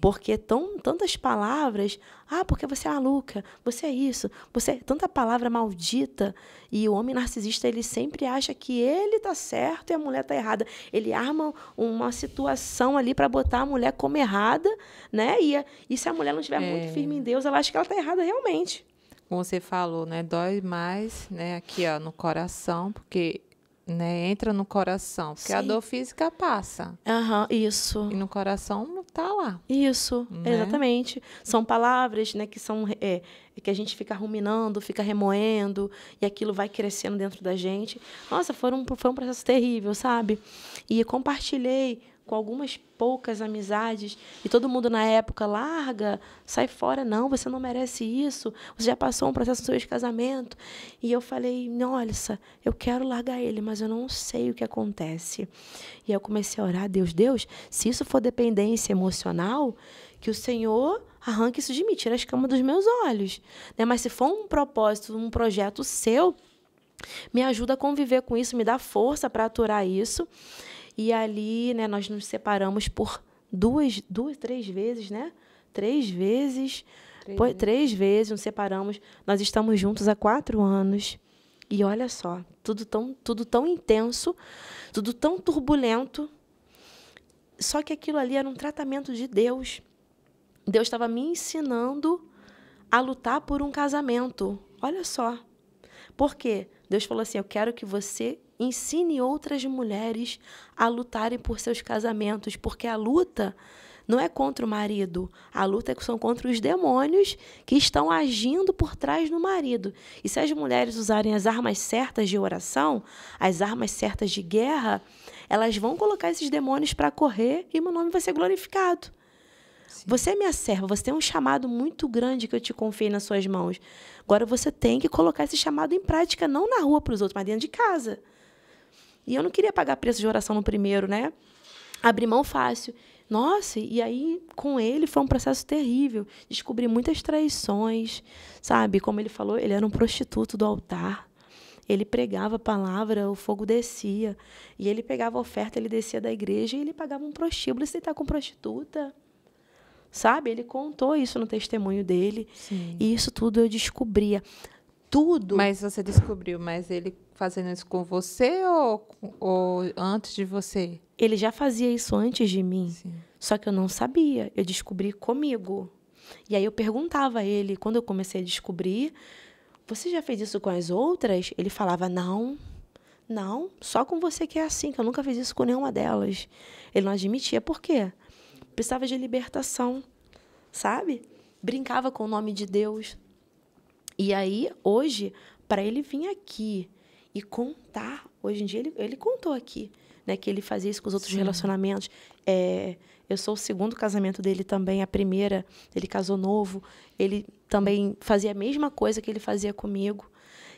porque tão, tantas palavras, ah, porque você é maluca, você é isso, você é tanta palavra maldita. E o homem narcisista, ele sempre acha que ele tá certo e a mulher tá errada. Ele arma uma situação ali para botar a mulher como errada, né? E, e se a mulher não estiver é. muito firme em Deus, ela acha que ela tá errada realmente. Como você falou, né? Dói mais, né? Aqui, ó, no coração, porque né? Entra no coração. Porque Sim. a dor física passa. Aham, uhum, isso. E no coração tá lá. Isso, né? exatamente. São palavras, né, que são é, que a gente fica ruminando, fica remoendo e aquilo vai crescendo dentro da gente. Nossa, foram, foi um processo terrível, sabe? E compartilhei com algumas poucas amizades, e todo mundo na época larga, sai fora, não, você não merece isso, você já passou um processo seu de casamento. E eu falei, olha, eu quero largar ele, mas eu não sei o que acontece. E eu comecei a orar, Deus, Deus, se isso for dependência emocional, que o Senhor arranque isso de mim, tira as camas dos meus olhos. Né? Mas se for um propósito, um projeto seu, me ajuda a conviver com isso, me dá força para aturar isso. E ali, né, nós nos separamos por duas, duas, três vezes, né? Três vezes. Três, Pô, três vezes nos separamos. Nós estamos juntos há quatro anos. E olha só, tudo tão, tudo tão intenso, tudo tão turbulento. Só que aquilo ali era um tratamento de Deus. Deus estava me ensinando a lutar por um casamento. Olha só. Por quê? Deus falou assim: Eu quero que você ensine outras mulheres a lutarem por seus casamentos, porque a luta não é contra o marido, a luta é são contra os demônios que estão agindo por trás do marido. E se as mulheres usarem as armas certas de oração, as armas certas de guerra, elas vão colocar esses demônios para correr e meu nome vai ser glorificado. Você é minha serva, você tem um chamado muito grande que eu te confiei nas suas mãos. Agora você tem que colocar esse chamado em prática, não na rua para os outros, mas dentro de casa. E eu não queria pagar preço de oração no primeiro, né? Abrir mão fácil. Nossa, e aí com ele foi um processo terrível. Descobri muitas traições, sabe? Como ele falou, ele era um prostituto do altar. Ele pregava a palavra, o fogo descia. E ele pegava a oferta, ele descia da igreja e ele pagava um prostíbulo e se deitar tá com prostituta. Sabe? Ele contou isso no testemunho dele. Sim. E isso tudo eu descobria. Tudo. Mas você descobriu, mas ele fazendo isso com você ou, ou antes de você? Ele já fazia isso antes de mim. Sim. Só que eu não sabia. Eu descobri comigo. E aí eu perguntava a ele, quando eu comecei a descobrir, você já fez isso com as outras? Ele falava, não, não, só com você que é assim, que eu nunca fiz isso com nenhuma delas. Ele não admitia. Por quê? Precisava de libertação, sabe? Brincava com o nome de Deus. E aí, hoje, para ele vir aqui e contar. Hoje em dia ele, ele contou aqui, né, que ele fazia isso com os outros Sim. relacionamentos. É, eu sou o segundo casamento dele também, a primeira, ele casou novo, ele também fazia a mesma coisa que ele fazia comigo.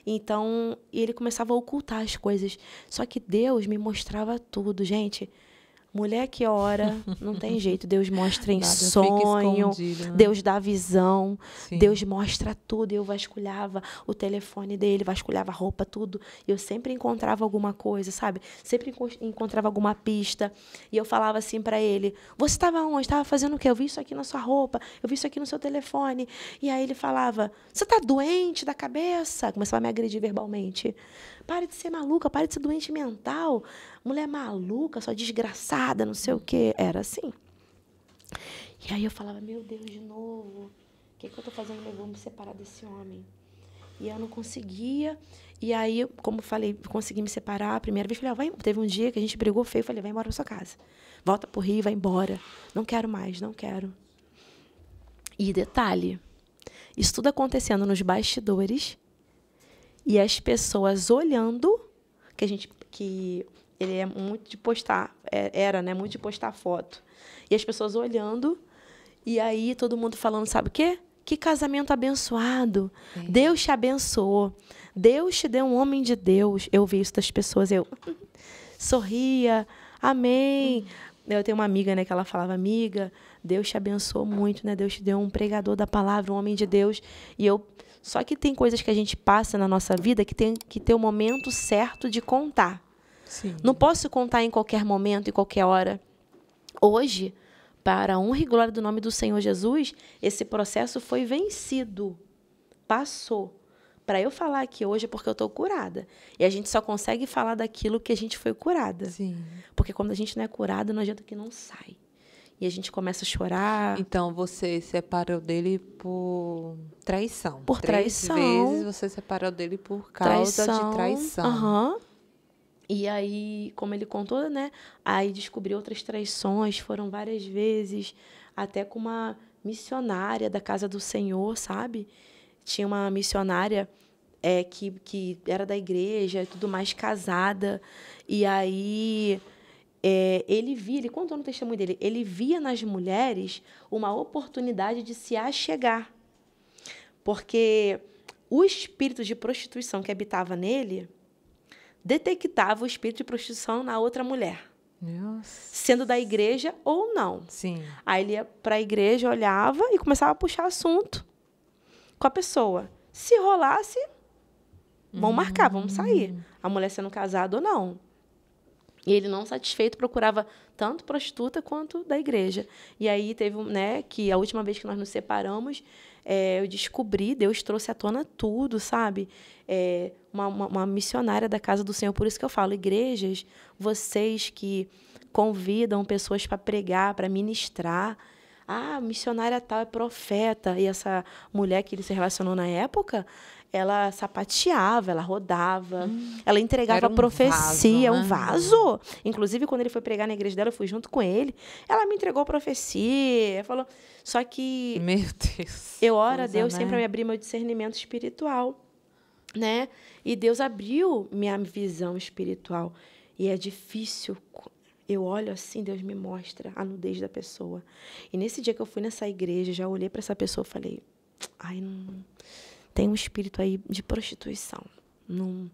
Então, ele começava a ocultar as coisas. Só que Deus me mostrava tudo, gente. Mulher que ora, não tem jeito. Deus mostra em Nada, sonho, né? Deus dá visão, Sim. Deus mostra tudo. Eu vasculhava o telefone dele, vasculhava a roupa, tudo. Eu sempre encontrava alguma coisa, sabe? Sempre encontrava alguma pista. E eu falava assim para ele: Você estava onde? Estava fazendo o quê? Eu vi isso aqui na sua roupa, eu vi isso aqui no seu telefone. E aí ele falava: Você está doente da cabeça? Começava a me agredir verbalmente. Pare de ser maluca, pare de ser doente mental mulher maluca, só desgraçada, não sei o quê. Era assim. E aí eu falava, meu Deus, de novo, o que, que eu tô fazendo? Eu vou me separar desse homem. E eu não conseguia. E aí, como falei, consegui me separar a primeira vez. Falei, ah, vai, teve um dia que a gente brigou feio. Falei, vai embora pra sua casa. Volta pro Rio, vai embora. Não quero mais, não quero. E detalhe, isso tudo acontecendo nos bastidores e as pessoas olhando que a gente que ele é muito de postar, é, era, né? Muito de postar foto. E as pessoas olhando, e aí todo mundo falando, sabe o quê? Que casamento abençoado. É. Deus te abençoou. Deus te deu um homem de Deus. Eu vi isso das pessoas, eu sorria, amém. Hum. Eu tenho uma amiga, né, que ela falava, amiga, Deus te abençoou muito, né? Deus te deu um pregador da palavra, um homem de Deus. E eu só que tem coisas que a gente passa na nossa vida que tem que ter o momento certo de contar. Sim. Não posso contar em qualquer momento, em qualquer hora. Hoje, para a honra e glória do nome do Senhor Jesus, esse processo foi vencido. Passou. Para eu falar aqui hoje é porque eu estou curada. E a gente só consegue falar daquilo que a gente foi curada. Sim. Porque quando a gente não é curada, não adianta que não sai. E a gente começa a chorar. Então você separou dele por traição. Por traição. Três vezes você separou dele por causa traição. de traição. Aham. Uhum. E aí, como ele contou, né? Aí descobri outras traições, foram várias vezes, até com uma missionária da casa do Senhor, sabe? Tinha uma missionária é, que, que era da igreja e tudo mais, casada. E aí é, ele via, ele contou no testemunho dele, ele via nas mulheres uma oportunidade de se achegar. Porque o espírito de prostituição que habitava nele detectava o espírito de prostituição na outra mulher. Sendo da igreja ou não. Sim. Aí ele ia para a igreja, olhava e começava a puxar assunto com a pessoa. Se rolasse, vão uhum. marcar, vamos hum. sair. A mulher sendo casada ou não. E ele não satisfeito procurava tanto prostituta quanto da igreja. E aí teve, né, que a última vez que nós nos separamos, é, eu descobri, Deus trouxe à tona tudo, sabe? É, uma, uma, uma missionária da casa do Senhor, por isso que eu falo, igrejas, vocês que convidam pessoas para pregar, para ministrar, ah, missionária tal é profeta. E essa mulher que ele se relacionou na época, ela sapateava, ela rodava, hum, ela entregava um profecia, vaso, né? um vaso. Inclusive, quando ele foi pregar na igreja dela, eu fui junto com ele. Ela me entregou a profecia, falou. Só que. Meu Deus. Eu oro a Deus né? sempre me abrir meu discernimento espiritual, né? E Deus abriu minha visão espiritual. E é difícil eu olho assim, Deus me mostra a nudez da pessoa. E nesse dia que eu fui nessa igreja, já olhei para essa pessoa e falei: ai, não, tem um espírito aí de prostituição. Não,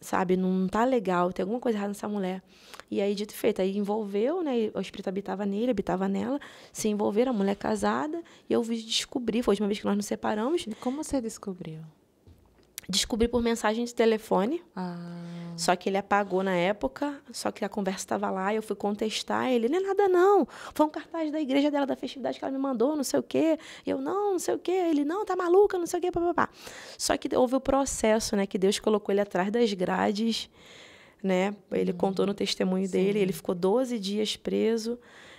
sabe, não tá legal, tem alguma coisa errada nessa mulher. E aí, dito e feito, aí envolveu, né? O espírito habitava nele, habitava nela, se envolveram, a mulher casada, e eu descobri, foi a última vez que nós nos separamos. Como você descobriu? Descobri por mensagem de telefone. Ah. Só que ele apagou na época, só que a conversa estava lá, eu fui contestar ele, não é nada não, foi um cartaz da igreja dela, da festividade que ela me mandou, não sei o quê. Eu, não, não sei o quê. Ele, não, tá maluca, não sei o quê, papapá. Só que houve o processo, né, que Deus colocou ele atrás das grades, né? Ele hum, contou no testemunho sim. dele, ele ficou 12 dias preso,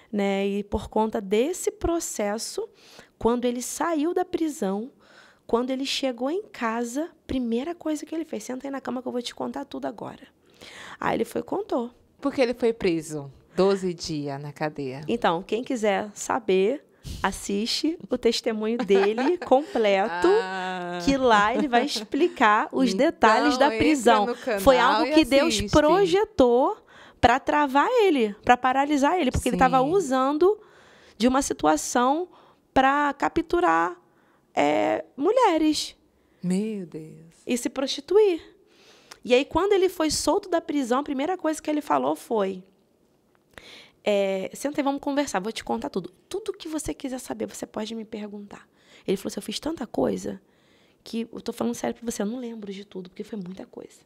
né? E por conta desse processo, quando ele saiu da prisão, quando ele chegou em casa, primeira coisa que ele fez, senta aí na cama que eu vou te contar tudo agora. Aí ele foi contou. Porque ele foi preso 12 dias na cadeia. Então, quem quiser saber, assiste o testemunho dele completo, ah. que lá ele vai explicar os então, detalhes então, da prisão. Foi algo que Deus projetou para travar ele, para paralisar ele, porque Sim. ele estava usando de uma situação para capturar é, mulheres. Meu Deus. E se prostituir. E aí, quando ele foi solto da prisão, a primeira coisa que ele falou foi: é, Senta aí, vamos conversar, vou te contar tudo. Tudo que você quiser saber, você pode me perguntar. Ele falou assim: Eu fiz tanta coisa que eu tô falando sério pra você, eu não lembro de tudo, porque foi muita coisa.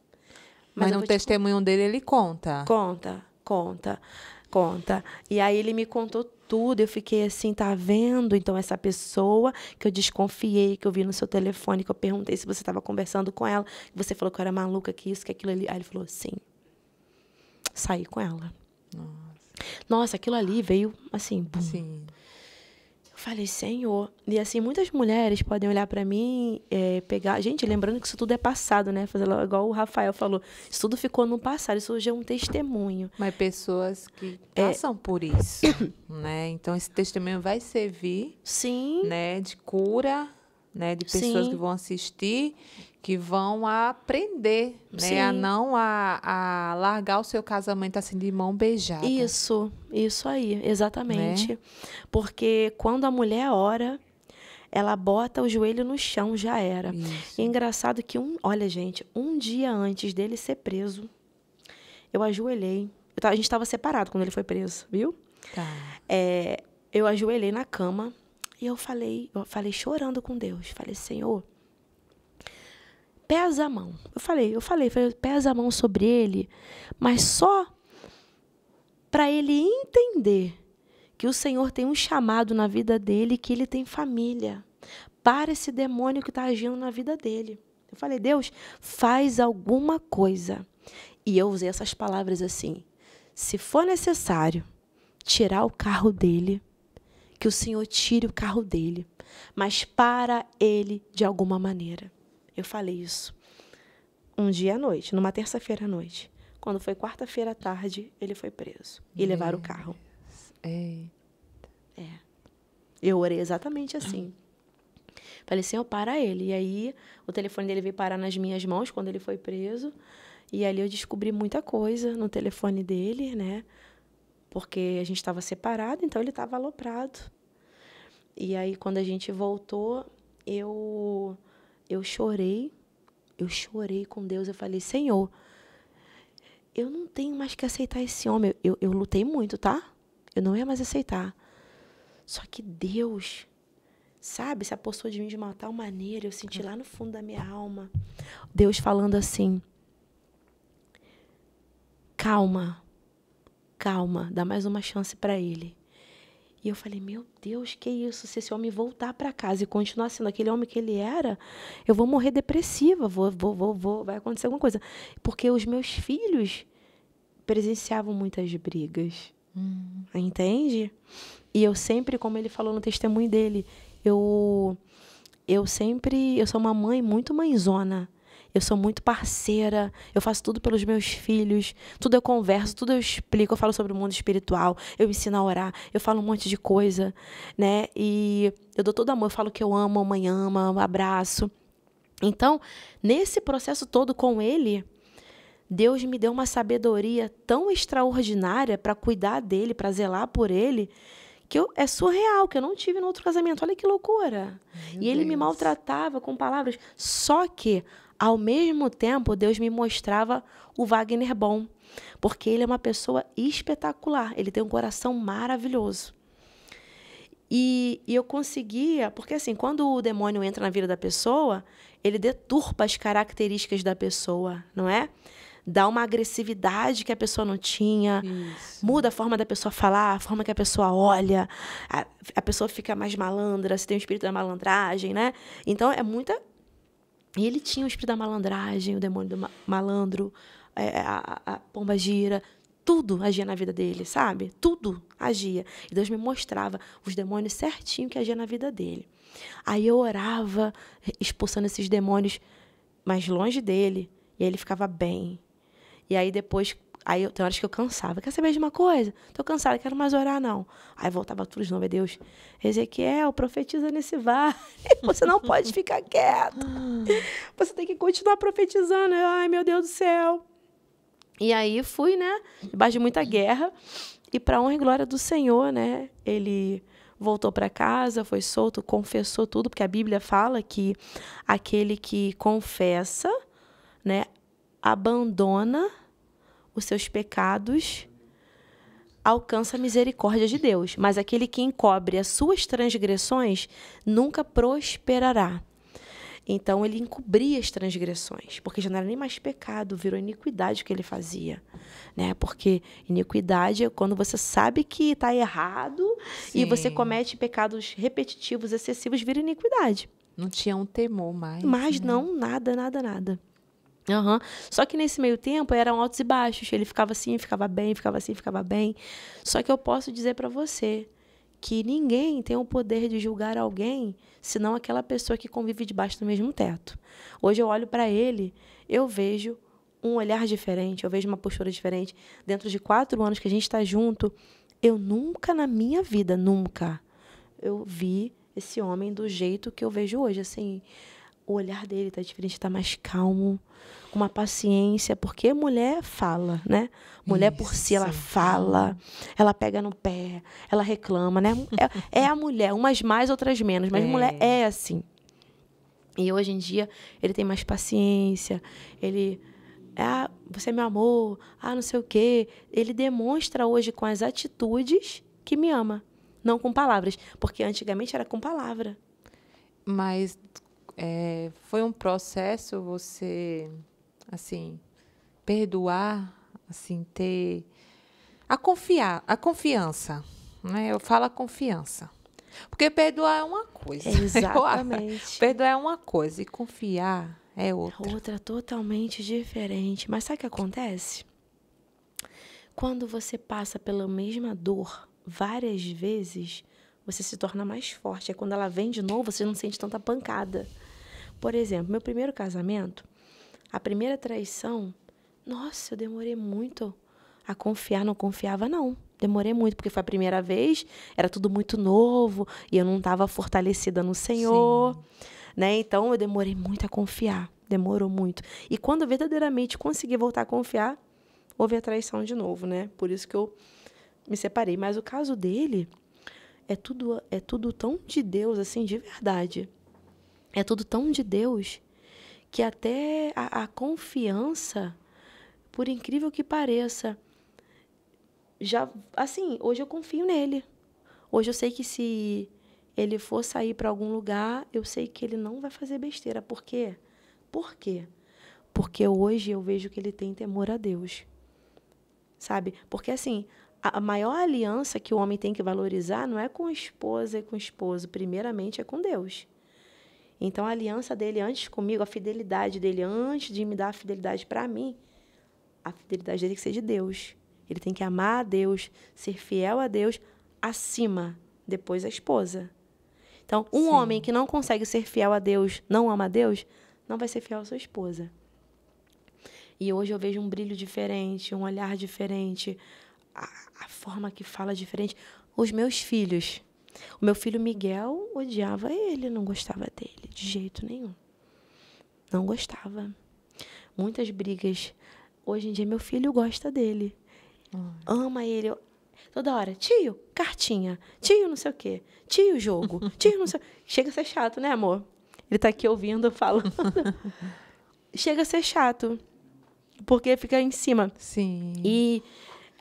Mas, Mas no testemunho dele ele conta. Conta, conta. Conta. E aí ele me contou tudo. Eu fiquei assim, tá vendo? Então, essa pessoa que eu desconfiei, que eu vi no seu telefone, que eu perguntei se você estava conversando com ela, que você falou que eu era maluca, que isso, que aquilo ali. Aí ele falou, sim. Saí com ela. Nossa, Nossa aquilo ali veio assim, bum. Sim falei, Senhor. E assim, muitas mulheres podem olhar para mim, é, pegar. Gente, lembrando que isso tudo é passado, né? Fazer igual o Rafael falou. Isso tudo ficou no passado, isso hoje é um testemunho. Mas pessoas que é. passam é... por isso, né? Então esse testemunho vai servir. Sim. Né? De cura, né? De pessoas Sim. que vão assistir que vão aprender, né? A não a, a, largar o seu casamento assim de mão beijada. Isso, isso aí, exatamente. Né? Porque quando a mulher ora, ela bota o joelho no chão, já era. Isso. E é engraçado que um, olha, gente, um dia antes dele ser preso, eu ajoelhei. a gente estava separado quando ele foi preso, viu? Tá. É, eu ajoelhei na cama e eu falei, eu falei chorando com Deus. Falei, Senhor, pesa a mão. Eu falei, eu falei, falei pesa a mão sobre ele, mas só para ele entender que o Senhor tem um chamado na vida dele, que ele tem família. Para esse demônio que está agindo na vida dele. Eu falei, Deus, faz alguma coisa. E eu usei essas palavras assim: se for necessário tirar o carro dele, que o Senhor tire o carro dele, mas para ele de alguma maneira. Eu falei isso um dia à noite, numa terça-feira à noite. Quando foi quarta-feira à tarde, ele foi preso e levaram o carro. Eita. É. Eu orei exatamente assim. Falei, assim, eu para ele. E aí, o telefone dele veio parar nas minhas mãos quando ele foi preso. E ali eu descobri muita coisa no telefone dele, né? Porque a gente estava separado, então ele estava aloprado. E aí, quando a gente voltou, eu eu chorei, eu chorei com Deus. Eu falei, Senhor, eu não tenho mais que aceitar esse homem. Eu, eu lutei muito, tá? Eu não ia mais aceitar. Só que Deus, sabe, se apossou de mim de uma tal maneira. Eu senti lá no fundo da minha alma Deus falando assim: calma, calma, dá mais uma chance para ele. E eu falei, meu Deus, que isso? Se esse homem voltar para casa e continuar sendo aquele homem que ele era, eu vou morrer depressiva, vou, vou, vou, vou, vai acontecer alguma coisa. Porque os meus filhos presenciavam muitas brigas. Hum. Entende? E eu sempre, como ele falou no testemunho dele, eu eu sempre, eu sou uma mãe muito mãezona. Eu sou muito parceira, eu faço tudo pelos meus filhos, tudo eu converso, tudo eu explico, eu falo sobre o mundo espiritual, eu ensino a orar, eu falo um monte de coisa, né? E eu dou todo amor, eu falo que eu amo, a mãe ama, um abraço. Então, nesse processo todo com ele, Deus me deu uma sabedoria tão extraordinária para cuidar dele, para zelar por ele, que eu, é surreal, que eu não tive no outro casamento. Olha que loucura. Meu e ele Deus. me maltratava com palavras. Só que ao mesmo tempo, Deus me mostrava o Wagner bom, porque ele é uma pessoa espetacular, ele tem um coração maravilhoso. E, e, eu conseguia, porque assim, quando o demônio entra na vida da pessoa, ele deturpa as características da pessoa, não é? Dá uma agressividade que a pessoa não tinha, Isso. muda a forma da pessoa falar, a forma que a pessoa olha, a, a pessoa fica mais malandra, se tem o espírito da malandragem, né? Então é muita e ele tinha o espírito da malandragem, o demônio do ma malandro, é, é a, a, pomba gira, tudo agia na vida dele, sabe? Tudo agia. E Deus me mostrava os demônios certinho que agia na vida dele. Aí eu orava, eh, expulsando esses demônios mais longe dele, e aí ele ficava bem. E aí depois Aí eu, tem horas que eu cansava. Quer saber de uma coisa? Tô cansada, quero mais orar, não. Aí voltava tudo de novo, é Deus. Ezequiel, profetiza nesse vale. Você não pode ficar quieto. Você tem que continuar profetizando. Eu, Ai, meu Deus do céu. E aí fui, né? embaixo de muita guerra. E para honra e glória do Senhor, né? Ele voltou para casa, foi solto, confessou tudo, porque a Bíblia fala que aquele que confessa, né, abandona os seus pecados, alcança a misericórdia de Deus. Mas aquele que encobre as suas transgressões nunca prosperará. Então ele encobria as transgressões, porque já não era nem mais pecado, virou iniquidade que ele fazia, né? Porque iniquidade é quando você sabe que está errado Sim. e você comete pecados repetitivos, excessivos, vira iniquidade. Não tinha um temor mais. Mas né? não, nada, nada, nada. Uhum. Só que nesse meio tempo eram altos e baixos. Ele ficava assim, ficava bem, ficava assim, ficava bem. Só que eu posso dizer para você que ninguém tem o poder de julgar alguém senão aquela pessoa que convive debaixo do mesmo teto. Hoje eu olho para ele, eu vejo um olhar diferente, eu vejo uma postura diferente. Dentro de quatro anos que a gente está junto, eu nunca na minha vida, nunca, eu vi esse homem do jeito que eu vejo hoje, assim o olhar dele tá diferente, tá mais calmo, com uma paciência, porque mulher fala, né? Mulher Isso. por si, ela fala, ela pega no pé, ela reclama, né? É, é a mulher, umas mais, outras menos, mas é. mulher é assim. E hoje em dia, ele tem mais paciência, ele ah, você é meu amor, ah, não sei o quê. Ele demonstra hoje com as atitudes que me ama, não com palavras, porque antigamente era com palavra. Mas é, foi um processo você, assim, perdoar, assim, ter a confiar, a confiança, né? Eu falo a confiança. Porque perdoar é uma coisa. É, exatamente. perdoar é uma coisa e confiar é outra. Outra totalmente diferente. Mas sabe o que acontece? Quando você passa pela mesma dor várias vezes, você se torna mais forte. É quando ela vem de novo, você não sente tanta pancada. Por exemplo, meu primeiro casamento, a primeira traição, nossa, eu demorei muito a confiar, não confiava não. Demorei muito, porque foi a primeira vez, era tudo muito novo e eu não estava fortalecida no Senhor, né? Então eu demorei muito a confiar, demorou muito. E quando verdadeiramente consegui voltar a confiar, houve a traição de novo, né? Por isso que eu me separei, mas o caso dele é tudo é tudo tão de Deus assim, de verdade é tudo tão de Deus que até a, a confiança, por incrível que pareça, já assim, hoje eu confio nele. Hoje eu sei que se ele for sair para algum lugar, eu sei que ele não vai fazer besteira. Por quê? Por quê? Porque hoje eu vejo que ele tem temor a Deus. Sabe? Porque assim, a maior aliança que o homem tem que valorizar não é com a esposa e com o esposo, primeiramente é com Deus. Então a aliança dele antes comigo, a fidelidade dele antes de me dar a fidelidade para mim, a fidelidade dele tem que ser de Deus. Ele tem que amar a Deus, ser fiel a Deus acima, depois a esposa. Então, um Sim. homem que não consegue ser fiel a Deus, não ama a Deus, não vai ser fiel à sua esposa. E hoje eu vejo um brilho diferente, um olhar diferente, a, a forma que fala diferente. Os meus filhos, o meu filho Miguel odiava ele, não gostava dele de jeito nenhum. Não gostava. Muitas brigas. Hoje em dia, meu filho gosta dele. Ama ele. Toda hora, tio, cartinha. Tio, não sei o quê. Tio, jogo. Tio, não sei. Chega a ser chato, né, amor? Ele tá aqui ouvindo, falando. Chega a ser chato. Porque fica em cima. Sim. E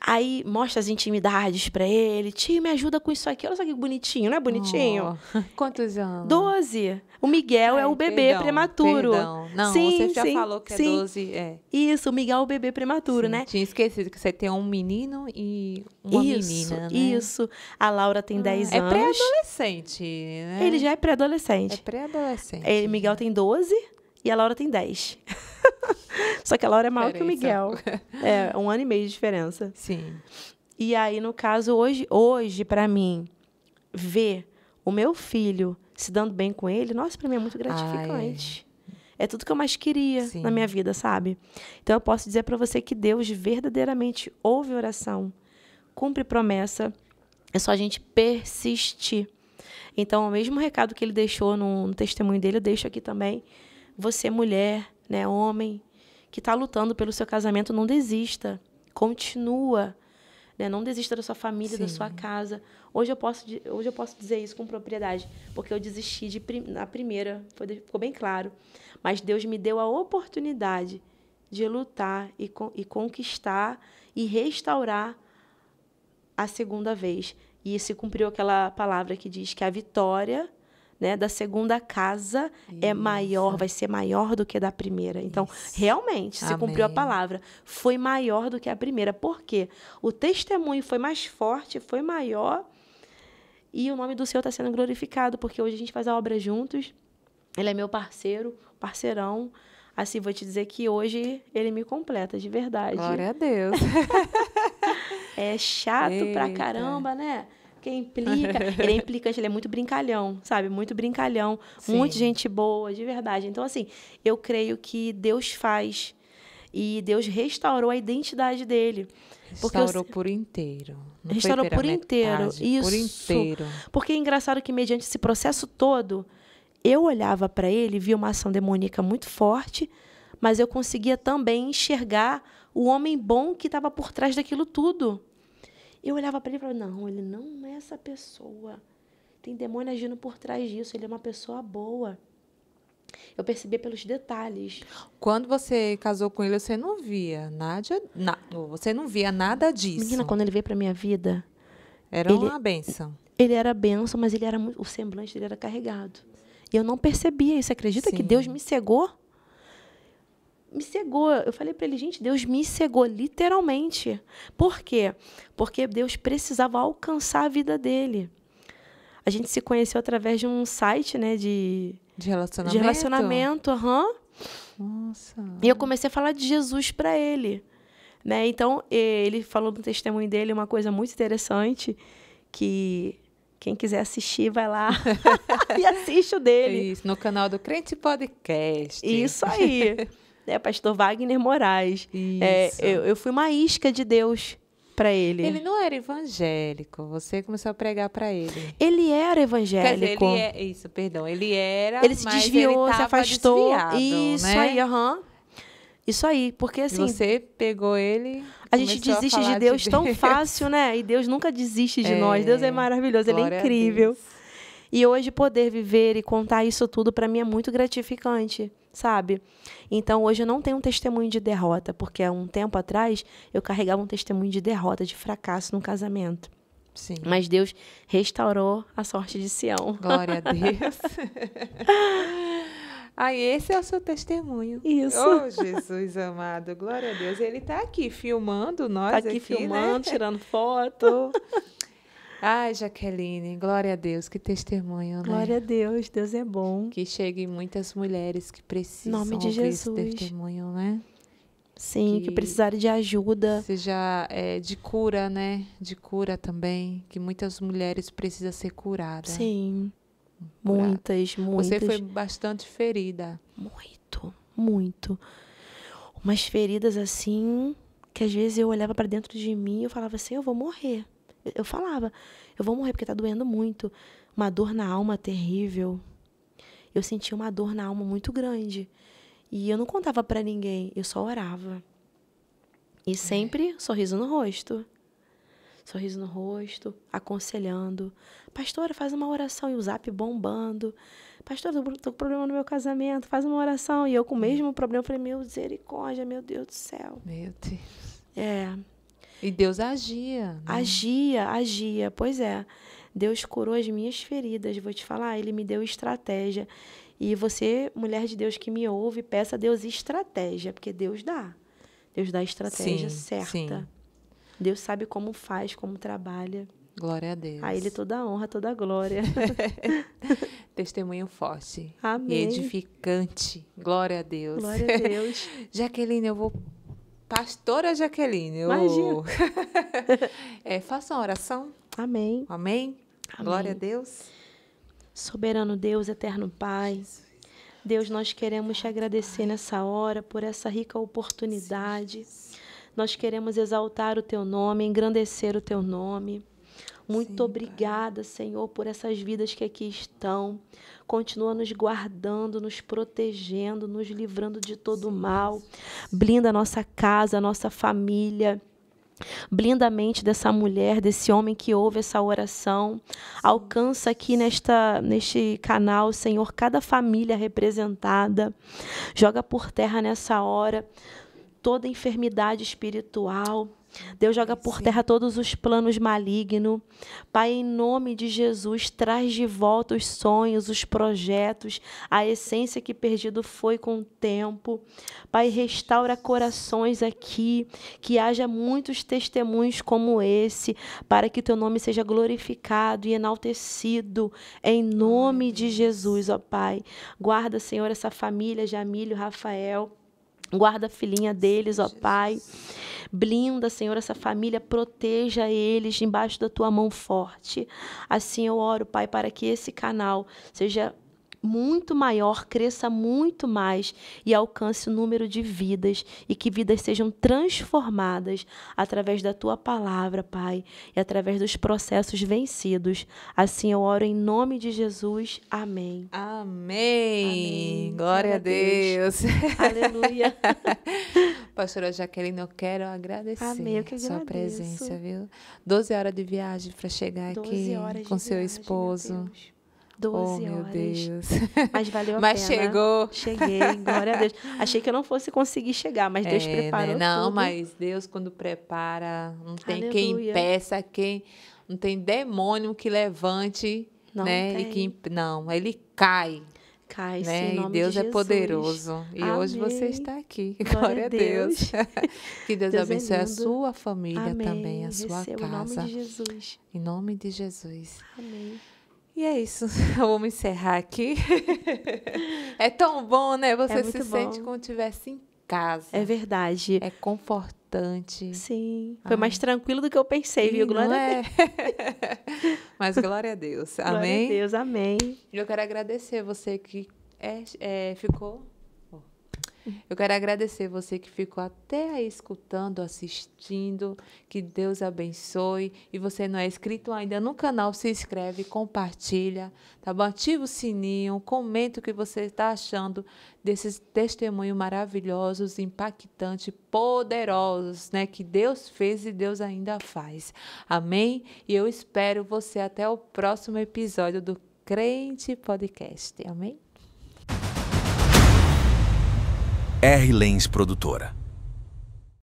Aí mostra as intimidades para ele. Tio, me ajuda com isso aqui. Olha só que bonitinho, não é bonitinho? Oh, quantos anos? Doze. O Miguel é Ai, é o bebê perdão, prematuro. Perdão. Não, sim, você já sim, falou que é doze. 12. É. Isso, o Miguel é o bebê prematuro, sim, né? Tinha esquecido que você tem um menino e uma isso, menina, né? Isso. A Laura tem ah, 10 é anos. É pré-adolescente, né? Ele já é pré-adolescente. É pré-adolescente. Miguel tem 12 e a Laura tem 10. Só que a Laura é maior diferença. que o Miguel. É, um ano e meio de diferença. Sim. E aí, no caso, hoje, hoje para mim, ver o meu filho se dando bem com ele, nossa, para mim é muito gratificante. Ai. É tudo que eu mais queria Sim. na minha vida, sabe? Então eu posso dizer para você que Deus verdadeiramente ouve oração, cumpre promessa. É só a gente persistir. Então, o mesmo recado que ele deixou no, no testemunho dele, eu deixo aqui também você, mulher, né, homem, que está lutando pelo seu casamento, não desista. Continua. Né? Não desista da sua família, Sim. da sua casa. Hoje eu, posso, hoje eu posso dizer isso com propriedade, porque eu desisti de prim na primeira, foi, ficou bem claro. Mas Deus me deu a oportunidade de lutar e, e conquistar e restaurar a segunda vez. E se cumpriu aquela palavra que diz que a vitória né, da segunda casa é Isso. é maior, vai ser maior do que da primeira. Então, Isso. realmente, Amém. se cumpriu a palavra, foi maior do que a primeira. Por quê? O testemunho foi mais forte, foi maior, e o nome do Senhor está sendo glorificado, porque hoje a gente faz a obra juntos. Ele é meu parceiro, parceirão. Assim, vou te dizer que hoje ele me completa, de verdade. Glória a Deus. é chato Eita. pra caramba, né? porque implica. ele é implicante, ele é muito brincalhão, sabe? Muito brincalhão, Sim. muito gente boa, de verdade. Então, assim, eu creio que Deus faz e Deus restaurou a identidade dele. Restaurou eu... por inteiro. Não restaurou por inteiro. Metade, isso. Por inteiro. Porque é engraçado que, mediante esse processo todo, eu olhava para ele, via uma ação demoníaca muito forte, mas eu conseguia também enxergar o homem bom que estava por trás daquilo tudo. Eu olhava para ele e falava: não, ele não é essa pessoa. Tem demônio agindo por trás disso, ele é uma pessoa boa. Eu percebia pelos detalhes. Quando você casou com ele, você não via nada, na, você não via nada disso. Menina, quando ele veio para minha vida, era ele, uma benção. Ele era benção, mas ele era o semblante dele era carregado. E eu não percebia isso. Acredita Sim. que Deus me cegou? me cegou. Eu falei para ele, gente, Deus me cegou literalmente. Por quê? Porque Deus precisava alcançar a vida dele. A gente se conheceu através de um site, né, de de relacionamento. De relacionamento, aham. Uhum. Nossa. E eu comecei a falar de Jesus para ele, né? Então, ele falou no testemunho dele uma coisa muito interessante que quem quiser assistir, vai lá e assiste o dele. É isso, no canal do Crente Podcast. Isso aí. né? Pastor Wagner Moraes. É, eu, eu fui uma isca de Deus para ele. Ele não era evangélico. Você começou a pregar para ele. Ele era evangélico. Dizer, ele é, isso, perdão. Ele era. Ele se desviou, ele se afastou. Isso né? aí, aham. Uhum. Isso aí, porque assim. você pegou ele. A gente desiste a de Deus de tão fácil, né? E Deus nunca desiste de é, nós. Deus é maravilhoso, ele é incrível. E hoje poder viver e contar isso tudo para mim é muito gratificante sabe? Então hoje eu não tenho um testemunho de derrota, porque há um tempo atrás eu carregava um testemunho de derrota, de fracasso no casamento. Sim. Mas Deus restaurou a sorte de Sião. Glória a Deus. Aí, ah, esse é o seu testemunho. Isso. Oh, Jesus amado, glória a Deus. Ele está aqui filmando nós tá aqui, aqui né? filmando, né? tirando foto. Ai, Jaqueline, glória a Deus, que testemunho, né? Glória a Deus, Deus é bom. Que cheguem muitas mulheres que precisam Nome de Jesus. esse testemunho, né? Sim, que, que precisarem de ajuda. Seja é, de cura, né? De cura também, que muitas mulheres precisam ser curadas. Sim, Curada. muitas, muitas. Você foi bastante ferida. Muito, muito. Umas feridas assim, que às vezes eu olhava para dentro de mim e eu falava assim, eu vou morrer eu falava, eu vou morrer porque tá doendo muito, uma dor na alma terrível. Eu sentia uma dor na alma muito grande. E eu não contava para ninguém, eu só orava. E é. sempre sorriso no rosto. Sorriso no rosto, aconselhando. Pastora, faz uma oração. E o zap bombando. Pastora, tô com problema no meu casamento, faz uma oração. E eu com o uhum. mesmo problema, falei, meu misericórdia, meu Deus do céu. Meu Deus. É. E Deus agia. Né? Agia, agia. Pois é. Deus curou as minhas feridas, vou te falar. Ele me deu estratégia. E você, mulher de Deus que me ouve, peça a Deus estratégia, porque Deus dá. Deus dá a estratégia sim, certa. Sim. Deus sabe como faz, como trabalha. Glória a Deus. A Ele toda honra, toda glória. Testemunho forte. Amém. edificante. Glória a Deus. Glória a Deus. Jaqueline, eu vou Pastora Jaqueline. Imagina. Oh. é, faça uma oração. Amém. Amém. Amém. Glória a Deus. Soberano Deus, eterno Pai. Deus, nós queremos te agradecer nessa hora por essa rica oportunidade. Nós queremos exaltar o teu nome, engrandecer o teu nome. Muito Sim, obrigada, pai. Senhor, por essas vidas que aqui estão. Continua nos guardando, nos protegendo, nos livrando de todo Sim, mal. Blinda a nossa casa, a nossa família. Blinda a mente dessa mulher, desse homem que ouve essa oração. Alcança aqui nesta, neste canal, Senhor, cada família representada. Joga por terra nessa hora toda enfermidade espiritual, Deus joga por Sim. terra todos os planos malignos. Pai, em nome de Jesus, traz de volta os sonhos, os projetos, a essência que perdido foi com o tempo. Pai, restaura corações aqui, que haja muitos testemunhos como esse, para que teu nome seja glorificado e enaltecido. Em nome de Jesus, ó Pai. Guarda, Senhor, essa família, Jamílio, Rafael. Guarda a filhinha deles, ó Jesus. Pai. Blinda, Senhor, essa família, proteja eles debaixo da tua mão forte. Assim eu oro, Pai, para que esse canal seja muito maior, cresça muito mais e alcance o número de vidas e que vidas sejam transformadas através da tua palavra, Pai, e através dos processos vencidos. Assim eu oro em nome de Jesus. Amém. Amém. Amém. Glória, a Deus. Aleluia. Pastora Jaqueline, eu quero agradecer Amém, eu que sua presença, viu? 12 horas de viagem para chegar aqui com seu esposo. 12 oh, horas. Meu Deus. Mas valeu a mas pena. Mas chegou. Cheguei, glória a Deus. Achei que eu não fosse conseguir chegar, mas Deus é, né? preparou. Né? Não, tudo. mas Deus, quando prepara, não tem Aleluia. quem impeça, quem. Não tem demônio que levante, não né? Tem. E que, não, ele cai. Cai, né? sim, em nome e Deus de é poderoso. E Amém. hoje você está aqui. Glória, Glória a Deus. Deus. que Deus, Deus é abençoe é a sua família Amém. também, a sua Receba casa. Em nome de Jesus. Em nome de Jesus. Amém. E é isso. Vamos encerrar aqui. é tão bom, né? Você é se bom. sente como tivesse em casa. É verdade. É confortante. Sim. Foi ah. mais tranquilo do que eu pensei, viu? Glória é? a Deus. Mas glória a Deus. Amém. Glória a Deus, amém. Eu quero agradecer você que é, é, ficou eu quero agradecer você que ficou até aí escutando, assistindo. Que Deus abençoe. E você não é inscrito ainda no canal, se inscreve, compartilha, tá bom? Ativa o sininho, comenta o que você está achando desses testemunhos maravilhosos, impactantes, poderosos, né? Que Deus fez e Deus ainda faz. Amém? E eu espero você até o próximo episódio do Crente Podcast. Amém? R Lens Produtora.